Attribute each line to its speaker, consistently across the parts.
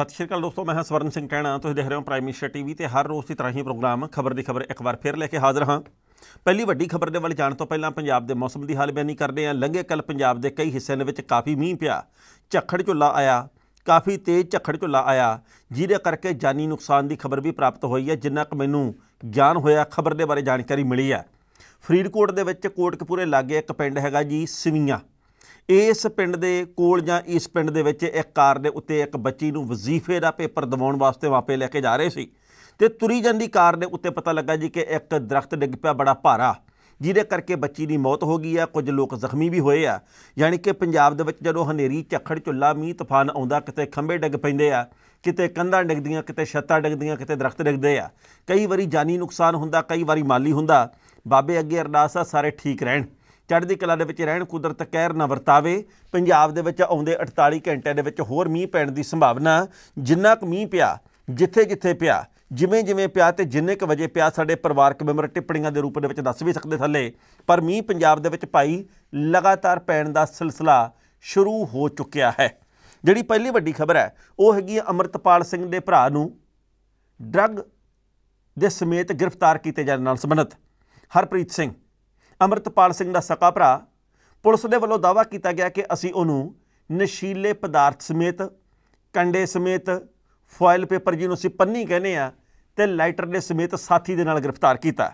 Speaker 1: ਸਤਿ ਸ਼੍ਰੀ ਅਕਾਲ ਦੋਸਤੋ ਮੈਂ ਹਾਂ ਸਵਰਨ ਸਿੰਘ ਕਹਿਣਾ ਤੁਸੀਂ ਦੇਖ ਰਹੇ ਹੋ ਪ੍ਰਾਈਮ ਮਿਨਿਸਟਰ ਟੀਵੀ ਤੇ ਹਰ ਰੋਜ਼ ਦੀ ਤਰ੍ਹਾਂ ਹੀ ਪ੍ਰੋਗਰਾਮ ਖਬਰ ਦੀ ਖਬਰ ਇੱਕ ਵਾਰ ਫੇਰ ਲੈ ਕੇ ਹਾਜ਼ਰ ਹਾਂ ਪਹਿਲੀ ਵੱਡੀ ਖਬਰ ਦੇ ਵੱਲ ਜਾਣ ਤੋਂ ਪਹਿਲਾਂ ਪੰਜਾਬ ਦੇ ਮੌਸਮ ਦੀ ਹਾਲ ਬਿਆਨੀ ਕਰਦੇ ਹਾਂ ਲੰਘੇ ਕੱਲ ਪੰਜਾਬ ਦੇ ਕਈ ਹਿੱਸਿਆਂ ਦੇ ਵਿੱਚ ਕਾਫੀ ਮੀਂਹ ਪਿਆ ਝੱਖੜ ਝੁੱਲਾ ਆਇਆ ਕਾਫੀ ਤੇਜ਼ ਝੱਖੜ ਝੁੱਲਾ ਆਇਆ ਜਿਹਦੇ ਕਰਕੇ ਜਾਨੀ ਨੁਕਸਾਨ ਦੀ ਖਬਰ ਵੀ ਪ੍ਰਾਪਤ ਹੋਈ ਹੈ ਜਿੰਨਾ ਕੁ ਮੈਨੂੰ ਗਿਆਨ ਹੋਇਆ ਖਬਰ ਦੇ ਬਾਰੇ ਜਾਣਕਾਰੀ ਮਿਲੀ ਹੈ ਫਰੀਦਕੋਟ ਦੇ ਵਿੱਚ ਕੋਟਕਪੂਰੇ ਲਾਗੇ ਇੱਕ ਪਿੰਡ ਹੈਗਾ ਜੀ ਸਵੀਆਂ ਇਸ ਪਿੰਡ ਦੇ ਕੋਲ ਜਾਂ ਇਸ ਪਿੰਡ ਦੇ ਵਿੱਚ ਇੱਕ ਕਾਰ ਦੇ ਉੱਤੇ ਇੱਕ ਬੱਚੀ ਨੂੰ ਵਜ਼ੀਫੇ ਦਾ ਪੇਪਰ ਦਿਵਾਉਣ ਵਾਸਤੇ ਵਾਪੇ ਲੈ ਕੇ ਜਾ ਰਹੇ ਸੀ ਤੇ ਤੁਰੀ ਜਾਂਦੀ ਕਾਰ ਦੇ ਉੱਤੇ ਪਤਾ ਲੱਗਾ ਜੀ ਕਿ ਇੱਕ ਦਰਖਤ ਡਿੱਗ ਪਿਆ ਬੜਾ ਭਾਰਾ ਜਿਹਦੇ ਕਰਕੇ ਬੱਚੀ ਦੀ ਮੌਤ ਹੋ ਗਈ ਆ ਕੁਝ ਲੋਕ ਜ਼ਖਮੀ ਵੀ ਹੋਏ ਆ ਯਾਨੀ ਕਿ ਪੰਜਾਬ ਦੇ ਵਿੱਚ ਜਦੋਂ ਹਨੇਰੀ ਝੱਖੜ ਝੁੱਲਾ ਮੀਂਹ ਤੂਫਾਨ ਆਉਂਦਾ ਕਿਤੇ ਖੰਭੇ ਡਿੱਗ ਪੈਂਦੇ ਆ ਕਿਤੇ ਕੰਧਾਂ ਡਿੱਗਦੀਆਂ ਕਿਤੇ ਛੱਤਾਂ ਡਿੱਗਦੀਆਂ ਕਿਤੇ ਦਰਖਤ ਡਿੱਗਦੇ ਆ ਕਈ ਵਾਰੀ ਜਾਨੀ ਨੁਕਸਾਨ ਹੁੰਦਾ ਕਈ ਵਾਰੀ ਮਾਲੀ ਹੁੰਦਾ ਬਾਬੇ ਅੱਗੇ ਅਰਦਾਸ ਆ ਸਾਰੇ ਠੀਕ ਰਹਿਣ ਚੜ੍ਹਦੀ ਕਲਾ ਦੇ ਵਿੱਚ ਰਹਿਣ ਕੁਦਰਤ ਕਹਿਰ ਨਾ ਵਰਤਾਵੇ ਪੰਜਾਬ ਦੇ ਵਿੱਚ ਆਉਂਦੇ 48 ਘੰਟਿਆਂ ਦੇ ਵਿੱਚ ਹੋਰ ਮੀਂਹ ਪੈਣ ਦੀ ਸੰਭਾਵਨਾ ਜਿੰਨਾ ਕੁ ਮੀਂਹ ਪਿਆ ਜਿੱਥੇ ਜਿੱਥੇ ਪਿਆ ਜਿਵੇਂ ਜਿਵੇਂ ਪਿਆ ਤੇ ਜਿੰਨੇ ਕੁ ਵਜੇ ਪਿਆ ਸਾਡੇ ਪਰਿਵਾਰਕ ਮੈਂਬਰ ਟਿੱਪਣੀਆਂ ਦੇ ਰੂਪ ਦੇ ਵਿੱਚ ਦੱਸ ਵੀ ਸਕਦੇ ਥੱਲੇ ਪਰ ਮੀਂਹ ਪੰਜਾਬ ਦੇ ਵਿੱਚ ਪਾਈ ਲਗਾਤਾਰ ਪੈਣ ਦਾ ਸਿਲਸਿਲਾ ਸ਼ੁਰੂ ਹੋ ਚੁੱਕਿਆ ਹੈ ਜਿਹੜੀ ਪਹਿਲੀ ਵੱਡੀ ਖਬਰ ਹੈ ਉਹ ਹੈਗੀ ਅਮਰਤਪਾਲ ਸਿੰਘ ਦੇ ਭਰਾ ਨੂੰ ਡਰੱਗ ਦੇ ਸਮੇਤ ਗ੍ਰਿਫਤਾਰ ਕੀਤੇ ਜਾਣ ਨਾਲ ਸੰਬੰਧਤ ਹਰਪ੍ਰੀਤ ਸਿੰਘ ਅਮਰਤਪਾਲ ਸਿੰਘ ਦਾ ਸਕਾ ਭਰਾ ਪੁਲਿਸ ਦੇ ਵੱਲੋਂ ਦਾਵਾ ਕੀਤਾ ਗਿਆ ਕਿ ਅਸੀਂ ਉਹਨੂੰ ਨਸ਼ੀਲੇ ਪਦਾਰਥ ਸਮੇਤ ਕੰਡੇ ਸਮੇਤ ਫੋਇਲ ਪੇਪਰ ਜਿਹਨੂੰ ਅਸੀਂ ਪੰਨੀ ਕਹਿੰਦੇ ਆ ਤੇ ਲਾਈਟਰ ਦੇ ਸਮੇਤ ਸਾਥੀ ਦੇ ਨਾਲ ਗ੍ਰਿਫਤਾਰ ਕੀਤਾ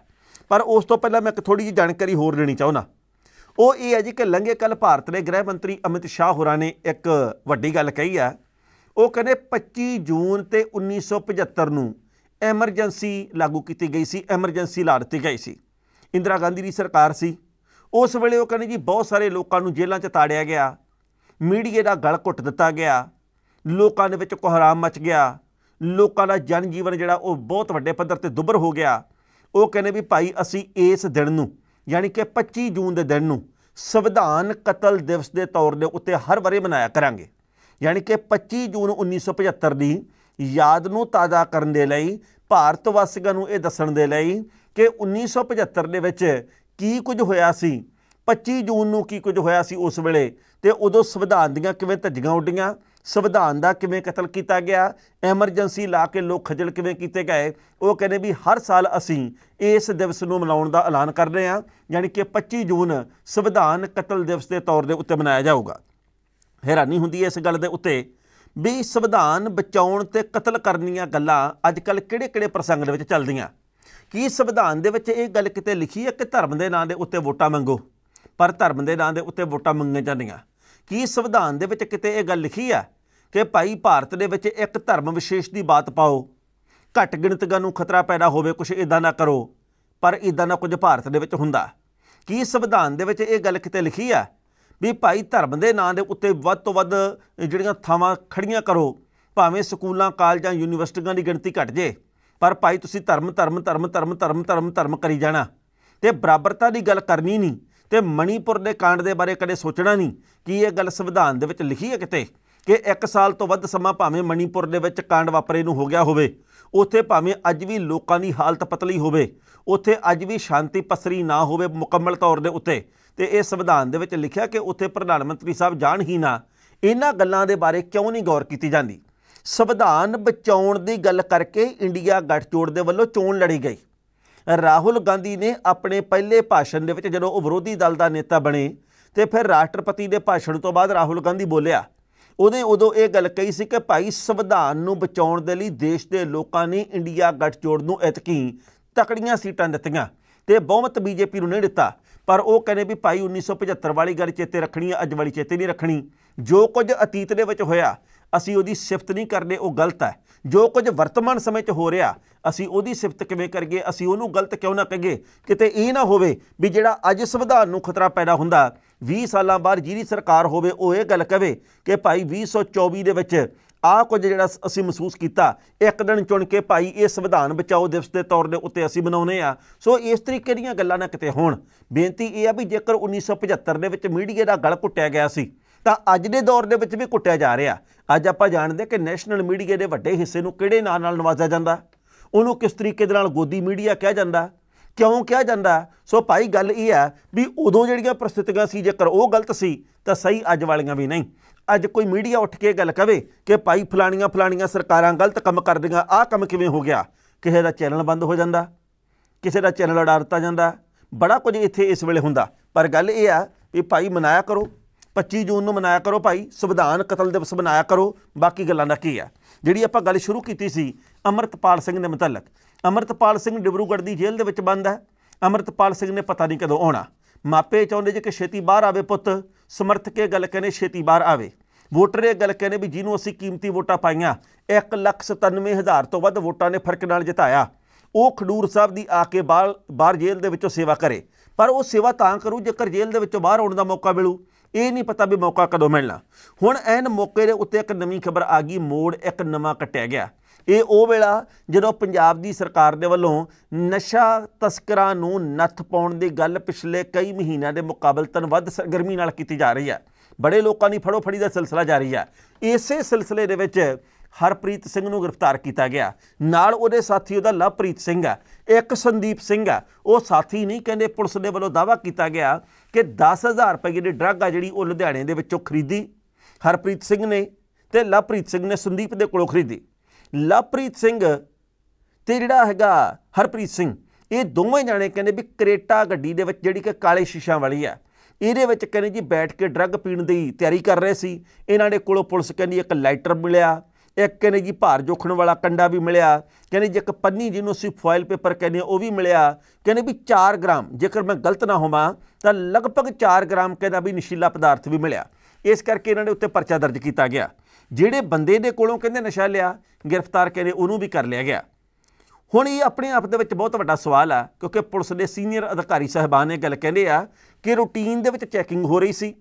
Speaker 1: ਪਰ ਉਸ ਤੋਂ ਪਹਿਲਾਂ ਮੈਂ ਇੱਕ ਥੋੜੀ ਜਿਹੀ ਜਾਣਕਾਰੀ ਹੋਰ ਲੈਣੀ ਚਾਹੁੰਦਾ ਉਹ ਇਹ ਹੈ ਜੀ ਕਿ ਲੰਘੇ ਕੱਲ ਭਾਰਤ ਦੇ ਗ੍ਰਹਿ ਮੰਤਰੀ ਅਮਿਤ ਸ਼ਾਹ ਹੋਰਾਂ ਨੇ ਇੱਕ ਵੱਡੀ ਗੱਲ ਕਹੀ ਆ ਉਹ ਕਹਿੰਦੇ 25 ਜੂਨ ਤੇ 1975 ਨੂੰ ਐਮਰਜੈਂਸੀ ਲਾਗੂ ਕੀਤੀ ਗਈ ਸੀ ਐਮਰਜੈਂਸੀ ਲਾ ਦਿੱਤੀ ਗਈ ਸੀ ਇੰਦਰਾ ਗਾਂਧੀ ਦੀ ਸਰਕਾਰ ਸੀ ਉਸ ਵੇਲੇ ਉਹ ਕਹਿੰਦੇ ਜੀ ਬਹੁਤ ਸਾਰੇ ਲੋਕਾਂ ਨੂੰ ਜੇਲ੍ਹਾਂ 'ਚ ਤਾੜਿਆ ਗਿਆ ਮੀਡੀਆ ਦਾ ਗਲ ਘੁੱਟ ਦਿੱਤਾ ਗਿਆ ਲੋਕਾਂ ਦੇ ਵਿੱਚ ਕੋਹਰਾਮ ਮਚ ਗਿਆ ਲੋਕਾਂ ਦਾ ਜਨ ਜੀਵਨ ਜਿਹੜਾ ਉਹ ਬਹੁਤ ਵੱਡੇ ਪੱਧਰ ਤੇ ਦੁੱਬਰ ਹੋ ਗਿਆ ਉਹ ਕਹਿੰਦੇ ਵੀ ਭਾਈ ਅਸੀਂ ਇਸ ਦਿਨ ਨੂੰ ਯਾਨੀ ਕਿ 25 ਜੂਨ ਦੇ ਦਿਨ ਨੂੰ ਸੰਵਿਧਾਨ ਕਤਲ ਦਿਵਸ ਦੇ ਤੌਰ ਦੇ ਉੱਤੇ ਹਰ ਵਾਰੇ ਮਨਾਇਆ ਕਰਾਂਗੇ ਯਾਨੀ ਕਿ 25 ਜੂਨ 1975 ਦੀ ਯਾਦ ਨੂੰ ਤਾਜ਼ਾ ਕਰਨ ਦੇ ਲਈ ਭਾਰਤ ਵਾਸੀਆਂ ਨੂੰ ਇਹ ਦੱਸਣ ਦੇ ਲਈ ਕਿ 1975 ਦੇ ਵਿੱਚ ਕੀ ਕੁਝ ਹੋਇਆ ਸੀ 25 ਜੂਨ ਨੂੰ ਕੀ ਕੁਝ ਹੋਇਆ ਸੀ ਉਸ ਵੇਲੇ ਤੇ ਉਦੋਂ ਸੰਵਿਧਾਨ ਦੀਆਂ ਕਿਵੇਂ ਧੱਜੀਆਂ ਉੱਡੀਆਂ ਸੰਵਿਧਾਨ ਦਾ ਕਿਵੇਂ ਕਤਲ ਕੀਤਾ ਗਿਆ ਐਮਰਜੈਂਸੀ ਲਾ ਕੇ ਲੋਕ ਖਜਲ ਕਿਵੇਂ ਕੀਤੇ ਗਏ ਉਹ ਕਹਿੰਦੇ ਵੀ ਹਰ ਸਾਲ ਅਸੀਂ ਇਸ ਦਿਵਸ ਨੂੰ ਮਨਾਉਣ ਦਾ ਐਲਾਨ ਕਰ ਰਹੇ ਹਾਂ ਯਾਨੀ ਕਿ 25 ਜੂਨ ਸੰਵਿਧਾਨ ਕਤਲ ਦਿਵਸ ਦੇ ਤੌਰ ਦੇ ਉੱਤੇ ਮਨਾਇਆ ਜਾਊਗਾ ਹੈਰਾਨੀ ਹੁੰਦੀ ਹੈ ਇਸ ਗੱਲ ਦੇ ਉੱਤੇ ਵੀ ਸੰਵਿਧਾਨ ਬਚਾਉਣ ਤੇ ਕਤਲ ਕਰਨੀਆਂ ਗੱਲਾਂ ਅੱਜ ਕੱਲ ਕਿਹੜੇ-ਕਿਹੜੇ ਪ੍ਰਸੰਗ ਦੇ ਵਿੱਚ ਚੱਲਦੀਆਂ ਕੀ ਸੰਵਿਧਾਨ ਦੇ ਵਿੱਚ ਇਹ ਗੱਲ ਕਿਤੇ ਲਿਖੀ ਹੈ ਕਿ ਧਰਮ ਦੇ ਨਾਂ ਦੇ ਉੱਤੇ ਵੋਟਾਂ ਮੰਗੋ ਪਰ ਧਰਮ ਦੇ ਨਾਂ ਦੇ ਉੱਤੇ ਵੋਟਾਂ ਮੰਗੀਆਂ ਜਾਂਦੀਆਂ ਕੀ ਸੰਵਿਧਾਨ ਦੇ ਵਿੱਚ ਕਿਤੇ ਇਹ ਗੱਲ ਲਿਖੀ ਹੈ ਕਿ ਭਾਈ ਭਾਰਤ ਦੇ ਵਿੱਚ ਇੱਕ ਧਰਮ ਵਿਸ਼ੇਸ਼ ਦੀ ਬਾਤ ਪਾਓ ਘੱਟ ਗਿਣਤੀਆਂ ਨੂੰ ਖਤਰਾ ਪੈਦਾ ਹੋਵੇ ਕੁਝ ਇਦਾਂ ਨਾ ਕਰੋ ਪਰ ਇਦਾਂ ਨਾ ਕੁਝ ਭਾਰਤ ਦੇ ਵਿੱਚ ਹੁੰਦਾ ਕੀ ਸੰਵਿਧਾਨ ਦੇ ਵਿੱਚ ਇਹ ਗੱਲ ਕਿਤੇ ਲਿਖੀ ਆ ਵੀ ਭਾਈ ਧਰਮ ਦੇ ਨਾਂ ਦੇ ਉੱਤੇ ਵੱਧ ਤੋਂ ਵੱਧ ਜਿਹੜੀਆਂ ਥਾਵਾਂ ਖੜੀਆਂ ਕਰੋ ਭਾਵੇਂ ਸਕੂਲਾਂ ਕਾਲਜਾਂ ਯੂਨੀਵਰਸਿਟੀਆਂ ਦੀ ਗਿਣਤੀ ਘਟ ਜੇ ਪਰ ਭਾਈ ਤੁਸੀਂ ਧਰਮ ਧਰਮ ਧਰਮ ਧਰਮ ਧਰਮ ਧਰਮ ਧਰਮ ਕਰੀ ਜਾਣਾ ਤੇ ਬਰਾਬਰਤਾ ਦੀ ਗੱਲ ਕਰਨੀ ਨਹੀਂ ਤੇ ਮਣੀਪੁਰ ਦੇ ਕਾਂਡ ਦੇ ਬਾਰੇ ਕਦੇ ਸੋਚਣਾ ਨਹੀਂ ਕਿ ਇਹ ਗੱਲ ਸੰਵਿਧਾਨ ਦੇ ਵਿੱਚ ਲਿਖੀ ਹੈ ਕਿਤੇ ਕਿ 1 ਸਾਲ ਤੋਂ ਵੱਧ ਸਮਾਂ ਭਾਵੇਂ ਮਣੀਪੁਰ ਦੇ ਵਿੱਚ ਕਾਂਡ ਵਾਪਰੇ ਨੂੰ ਹੋ ਗਿਆ ਹੋਵੇ ਉੱਥੇ ਭਾਵੇਂ ਅੱਜ ਵੀ ਲੋਕਾਂ ਦੀ ਹਾਲਤ ਪਤਲੀ ਹੋਵੇ ਉੱਥੇ ਅੱਜ ਵੀ ਸ਼ਾਂਤੀ ਪਸਰੀ ਨਾ ਹੋਵੇ ਮੁਕੰਮਲ ਤੌਰ ਦੇ ਉੱਤੇ ਤੇ ਇਹ ਸੰਵਿਧਾਨ ਦੇ ਵਿੱਚ ਲਿਖਿਆ ਕਿ ਉੱਥੇ ਪ੍ਰਧਾਨ ਮੰਤਰੀ ਸਾਹਿਬ ਜਾਣ ਹੀ ਨਾ ਇਹਨਾਂ ਗੱਲਾਂ ਦੇ ਬਾਰੇ ਕਿਉਂ ਨਹੀਂ ਗੌਰ ਕੀਤੀ ਜਾਂਦੀ ਸੰਵਿਧਾਨ ਬਚਾਉਣ ਦੀ ਗੱਲ ਕਰਕੇ ਇੰਡੀਆ ਗੱਠਜੋੜ ਦੇ ਵੱਲੋਂ ਚੋਣ ਲੜੀ ਗਈ ਰਾਹੁਲ ਗਾਂਧੀ ਨੇ ਆਪਣੇ ਪਹਿਲੇ ਭਾਸ਼ਣ ਦੇ ਵਿੱਚ ਜਦੋਂ ਉਹ ਵਿਰੋਧੀ ਦਲ ਦਾ ਨੇਤਾ ਬਣੇ ਤੇ ਫਿਰ ਰਾਸ਼ਟਰਪਤੀ ਦੇ ਭਾਸ਼ਣ ਤੋਂ ਬਾਅਦ ਰਾਹੁਲ ਗਾਂਧੀ ਬੋਲਿਆ ਉਹਨੇ ਉਦੋਂ ਇਹ ਗੱਲ ਕਹੀ ਸੀ ਕਿ ਭਾਈ ਸੰਵਿਧਾਨ ਨੂੰ ਬਚਾਉਣ ਦੇ ਲਈ ਦੇਸ਼ ਦੇ ਲੋਕਾਂ ਨੇ ਇੰਡੀਆ ਗੱਠਜੋੜ ਨੂੰ ਇਤਕੀ ਤਕੜੀਆਂ ਸੀਟਾਂ ਦਿੱਤੀਆਂ ਤੇ ਬਹੁਮਤ ਬੀਜੇਪੀ ਨੂੰ ਨਹੀਂ ਦਿੱਤਾ ਪਰ ਉਹ ਕਹਿੰਦੇ ਵੀ ਭਾਈ 1975 ਵਾਲੀ ਗੱਲ ਚੇਤੇ ਰੱਖਣੀ ਹੈ ਅੱਜ ਵਾਲੀ ਚੇਤੇ ਨਹੀਂ ਰੱਖਣੀ ਜੋ ਕੁਝ ਅਤੀਤ ਦੇ ਵਿੱਚ ਹੋਇਆ ਅਸੀਂ ਉਹਦੀ ਸਿਫਤ ਨਹੀਂ ਕਰਦੇ ਉਹ ਗਲਤ ਹੈ ਜੋ ਕੁਝ ਵਰਤਮਾਨ ਸਮੇਂ 'ਚ ਹੋ ਰਿਹਾ ਅਸੀਂ ਉਹਦੀ ਸਿਫਤ ਕਿਵੇਂ ਕਰੀਏ ਅਸੀਂ ਉਹਨੂੰ ਗਲਤ ਕਿਉਂ ਨਾ ਕਹੀਏ ਕਿਤੇ ਇਹ ਨਾ ਹੋਵੇ ਵੀ ਜਿਹੜਾ ਅੱਜ ਸੰਵਿਧਾਨ ਨੂੰ ਖਤਰਾ ਪੈਦਾ ਹੁੰਦਾ 20 ਸਾਲਾਂ ਬਾਅਦ ਜਿਹੜੀ ਸਰਕਾਰ ਹੋਵੇ ਉਹ ਇਹ ਗੱਲ ਕਵੇ ਕਿ ਭਾਈ 2024 ਦੇ ਵਿੱਚ ਆ ਕੁਝ ਜਿਹੜਾ ਅਸੀਂ ਮਹਿਸੂਸ ਕੀਤਾ ਇੱਕ ਦਿਨ ਚੁਣ ਕੇ ਭਾਈ ਇਹ ਸੰਵਿਧਾਨ ਬਚਾਓ ਦਿਵਸ ਦੇ ਤੌਰ ਦੇ ਉੱਤੇ ਅਸੀਂ ਬਣਾਉਨੇ ਆ ਸੋ ਇਸ ਤਰੀਕੇ ਦੀਆਂ ਗੱਲਾਂ ਨਾ ਕਿਤੇ ਹੋਣ ਬੇਨਤੀ ਇਹ ਆ ਵੀ ਜੇਕਰ 1975 ਦੇ ਵਿੱਚ ਮੀਡੀਆ ਦਾ ਗਲ ਘੁੱਟਿਆ ਗਿਆ ਸੀ ਤਾਂ ਅੱਜ ਦੇ ਦੌਰ ਦੇ ਵਿੱਚ ਵੀ ਕੁੱਟਿਆ ਜਾ ਰਿਹਾ ਅੱਜ ਆਪਾਂ ਜਾਣਦੇ ਕਿ ਨੈਸ਼ਨਲ ਮੀਡੀਆ ਦੇ ਵੱਡੇ ਹਿੱਸੇ ਨੂੰ ਕਿਹੜੇ ਨਾਂ ਨਾਲ ਨਵਾਜ਼ਿਆ ਜਾਂਦਾ ਉਹਨੂੰ ਕਿਸ ਤਰੀਕੇ ਦੇ ਨਾਲ ਗੋਦੀ ਮੀਡੀਆ ਕਿਹਾ ਜਾਂਦਾ ਕਿਉਂ ਕਿਹਾ ਜਾਂਦਾ ਸੋ ਭਾਈ ਗੱਲ ਇਹ ਆ ਵੀ ਉਦੋਂ ਜਿਹੜੀਆਂ ਪ੍ਰਸਥਿਤੀਆਂ ਸੀ ਜੇਕਰ ਉਹ ਗਲਤ ਸੀ ਤਾਂ ਸਹੀ ਅੱਜ ਵਾਲੀਆਂ ਵੀ ਨਹੀਂ ਅੱਜ ਕੋਈ ਮੀਡੀਆ ਉੱਠ ਕੇ ਗੱਲ ਕਵੇ ਕਿ ਭਾਈ ਫਲਾਣੀਆਂ ਫਲਾਣੀਆਂ ਸਰਕਾਰਾਂ ਗਲਤ ਕੰਮ ਕਰਦੀਆਂ ਆਹ ਕੰਮ ਕਿਵੇਂ ਹੋ ਗਿਆ ਕਿਸੇ ਦਾ ਚੈਨਲ ਬੰਦ ਹੋ ਜਾਂਦਾ ਕਿਸੇ ਦਾ ਚੈਨਲ ਅੜਾ ਦਿੱਤਾ ਜਾਂਦਾ ਬੜਾ ਕੁਝ ਇੱਥੇ ਇਸ ਵੇਲੇ ਹੁੰਦਾ ਪਰ ਗੱਲ ਇਹ ਆ ਵੀ ਭਾਈ ਮਨਾਇਆ ਕਰੋ 25 ਜੂਨ ਨੂੰ ਮਨਾਇਆ ਕਰੋ ਭਾਈ ਸੰਵਿਧਾਨ ਕਤਲ ਦਿਵਸ ਮਨਾਇਆ ਕਰੋ ਬਾਕੀ ਗੱਲਾਂ ਦਾ ਕੀ ਆ ਜਿਹੜੀ ਆਪਾਂ ਗੱਲ ਸ਼ੁਰੂ ਕੀਤੀ ਸੀ ਅਮਰਤਪਾਲ ਸਿੰਘ ਦੇ ਮੁਤਲਕ ਅਮਰਤਪਾਲ ਸਿੰਘ ਡਿਬਰੂਗੜ੍ਹ ਦੀ ਜੇਲ੍ਹ ਦੇ ਵਿੱਚ ਬੰਦ ਹੈ ਅਮਰਤਪਾਲ ਸਿੰਘ ਨੇ ਪਤਾ ਨਹੀਂ ਕਦੋਂ ਆਉਣਾ ਮਾਪੇ ਚਾਹੁੰਦੇ ਜੇ ਕਿ ਛੇਤੀ ਬਾਹਰ ਆਵੇ ਪੁੱਤ ਸਮਰਥਕ ਇਹ ਗੱਲ ਕਹਿੰਦੇ ਛੇਤੀ ਬਾਹਰ ਆਵੇ ਵੋਟਰ ਇਹ ਗੱਲ ਕਹਿੰਦੇ ਵੀ ਜਿਹਨੂੰ ਅਸੀਂ ਕੀਮਤੀ ਵੋਟਾਂ ਪਾਈਆਂ 197000 ਤੋਂ ਵੱਧ ਵੋਟਾਂ ਨੇ ਫਰਕ ਨਾਲ ਜਿਤਾਇਆ ਉਹ ਖਡੂਰ ਸਾਹਿਬ ਦੀ ਆ ਕੇ ਬਾਹਰ ਜੇਲ੍ਹ ਦੇ ਵਿੱਚੋਂ ਸੇਵਾ ਕਰੇ ਪਰ ਉਹ ਸੇਵਾ ਤਾਂ ਕਰੂ ਜੇਕਰ ਜੇਲ੍ਹ ਦੇ ਵਿੱਚੋਂ ਬਾਹਰ ਆਉਣ ਦਾ ਮੌਕਾ ਮਿਲੂ ਇਹ ਨਹੀਂ ਪਤਾ ਵੀ ਮੌਕਾ ਕਦੋਂ ਮਿਲਣਾ ਹੁਣ ਐਨ ਮੌਕੇ ਦੇ ਉੱਤੇ ਇੱਕ ਨਵੀਂ ਖਬਰ ਆ ਗਈ ਮੋੜ ਇੱਕ ਨਵਾਂ ਕੱਟਿਆ ਗਿਆ ਇਹ ਉਹ ਵੇਲਾ ਜਦੋਂ ਪੰਜਾਬ ਦੀ ਸਰਕਾਰ ਦੇ ਵੱਲੋਂ ਨਸ਼ਾ ਤਸਕਰਾਂ ਨੂੰ ਨੱਥ ਪਾਉਣ ਦੀ ਗੱਲ ਪਿਛਲੇ ਕਈ ਮਹੀਨਿਆਂ ਦੇ ਮੁਕਾਬਲਤਨ ਵੱਧ ਸਰਗਰਮੀ ਨਾਲ ਕੀਤੀ ਜਾ ਰਹੀ ਹੈ ਬੜੇ ਲੋਕਾਂ ਦੀ ਫੜੋ ਫੜੀ ਦਾ ਸਿਲਸਿਲਾ ਜਾਰੀ ਹੈ ਇਸੇ ਸਿਲਸਿਲੇ ਦੇ ਵਿੱਚ ਹਰਪ੍ਰੀਤ ਸਿੰਘ ਨੂੰ ਗ੍ਰਿਫਤਾਰ ਕੀਤਾ ਗਿਆ ਨਾਲ ਉਹਦੇ ਸਾਥੀ ਉਹਦਾ ਲਵਪ੍ਰੀਤ ਸਿੰਘ ਹੈ ਇੱਕ ਸੰਦੀਪ ਸਿੰਘ ਹੈ ਉਹ ਸਾਥੀ ਨਹੀਂ ਕਹਿੰਦੇ ਪੁਲਿਸ ਦੇ ਵੱਲੋਂ ਦਾਵਾ ਕੀਤਾ ਗਿਆ ਕਿ 10000 ਰੁਪਏ ਦੀ ਡਰੱਗ ਆ ਜਿਹੜੀ ਉਹ ਲੁਧਿਆਣੇ ਦੇ ਵਿੱਚੋਂ ਖਰੀਦੀ ਹਰਪ੍ਰੀਤ ਸਿੰਘ ਨੇ ਤੇ ਲਵਪ੍ਰੀਤ ਸਿੰਘ ਨੇ ਸੰਦੀਪ ਦੇ ਕੋਲੋਂ ਖਰੀਦੀ ਲਵਪ੍ਰੀਤ ਸਿੰਘ ਤੇ ਜਿਹੜਾ ਹੈਗਾ ਹਰਪ੍ਰੀਤ ਸਿੰਘ ਇਹ ਦੋਵੇਂ ਜਾਣੇ ਕਹਿੰਦੇ ਵੀ ਕਰੇਟਾ ਗੱਡੀ ਦੇ ਵਿੱਚ ਜਿਹੜੀ ਕਿ ਕਾਲੇ ਸ਼ੀਸ਼ਾ ਵਾਲੀ ਆ ਇਹਦੇ ਵਿੱਚ ਕਹਿੰਦੇ ਜੀ ਬੈਠ ਕੇ ਡਰੱਗ ਪੀਣ ਦੀ ਤਿਆਰੀ ਕਰ ਰਹੇ ਸੀ ਇਹਨਾਂ ਦੇ ਕੋਲੋਂ ਪੁਲਿਸ ਕਹਿੰਦੀ ਇੱਕ ਲਾਈਟਰ ਮਿਲਿਆ ਇੱਕ ਕਹਿੰਦੇ ਜੀ ਭਾਰ ਜੋਖਣ ਵਾਲਾ ਕੰਡਾ ਵੀ ਮਿਲਿਆ ਕਹਿੰਦੇ ਜੇ ਇੱਕ ਪੰਨੀ ਜਿਹਨੂੰ ਅਸੀਂ ਫੋਇਲ ਪੇਪਰ ਕਹਿੰਦੇ ਉਹ ਵੀ ਮਿਲਿਆ ਕਹਿੰਦੇ ਵੀ 4 ਗ੍ਰਾਮ ਜੇਕਰ ਮੈਂ ਗਲਤ ਨਾ ਹੋਵਾਂ ਤਾਂ ਲਗਭਗ 4 ਗ੍ਰਾਮ ਕਹਿੰਦਾ ਵੀ ਨਸ਼ੀਲਾ ਪਦਾਰਥ ਵੀ ਮਿਲਿਆ ਇਸ ਕਰਕੇ ਇਹਨਾਂ ਦੇ ਉੱਤੇ ਪਰਚਾ ਦਰਜ ਕੀਤਾ ਗਿਆ ਜਿਹੜੇ ਬੰਦੇ ਦੇ ਕੋਲੋਂ ਕਹਿੰਦੇ ਨਸ਼ਾ ਲਿਆ ਗ੍ਰਿਫਤਾਰ ਕਹਿੰਦੇ ਉਹਨੂੰ ਵੀ ਕਰ ਲਿਆ ਗਿਆ ਹੁਣ ਇਹ ਆਪਣੇ ਆਪ ਦੇ ਵਿੱਚ ਬਹੁਤ ਵੱਡਾ ਸਵਾਲ ਆ ਕਿਉਂਕਿ ਪੁਲਿਸ ਦੇ ਸੀਨੀਅਰ ਅਧਿਕਾਰੀ ਸਹਿਬਾਨ ਇਹ ਗੱਲ ਕਹਿੰਦੇ ਆ ਕਿ ਰੂਟੀਨ ਦੇ ਵਿੱਚ ਚੈਕਿੰਗ ਹੋ ਰਹੀ ਸੀ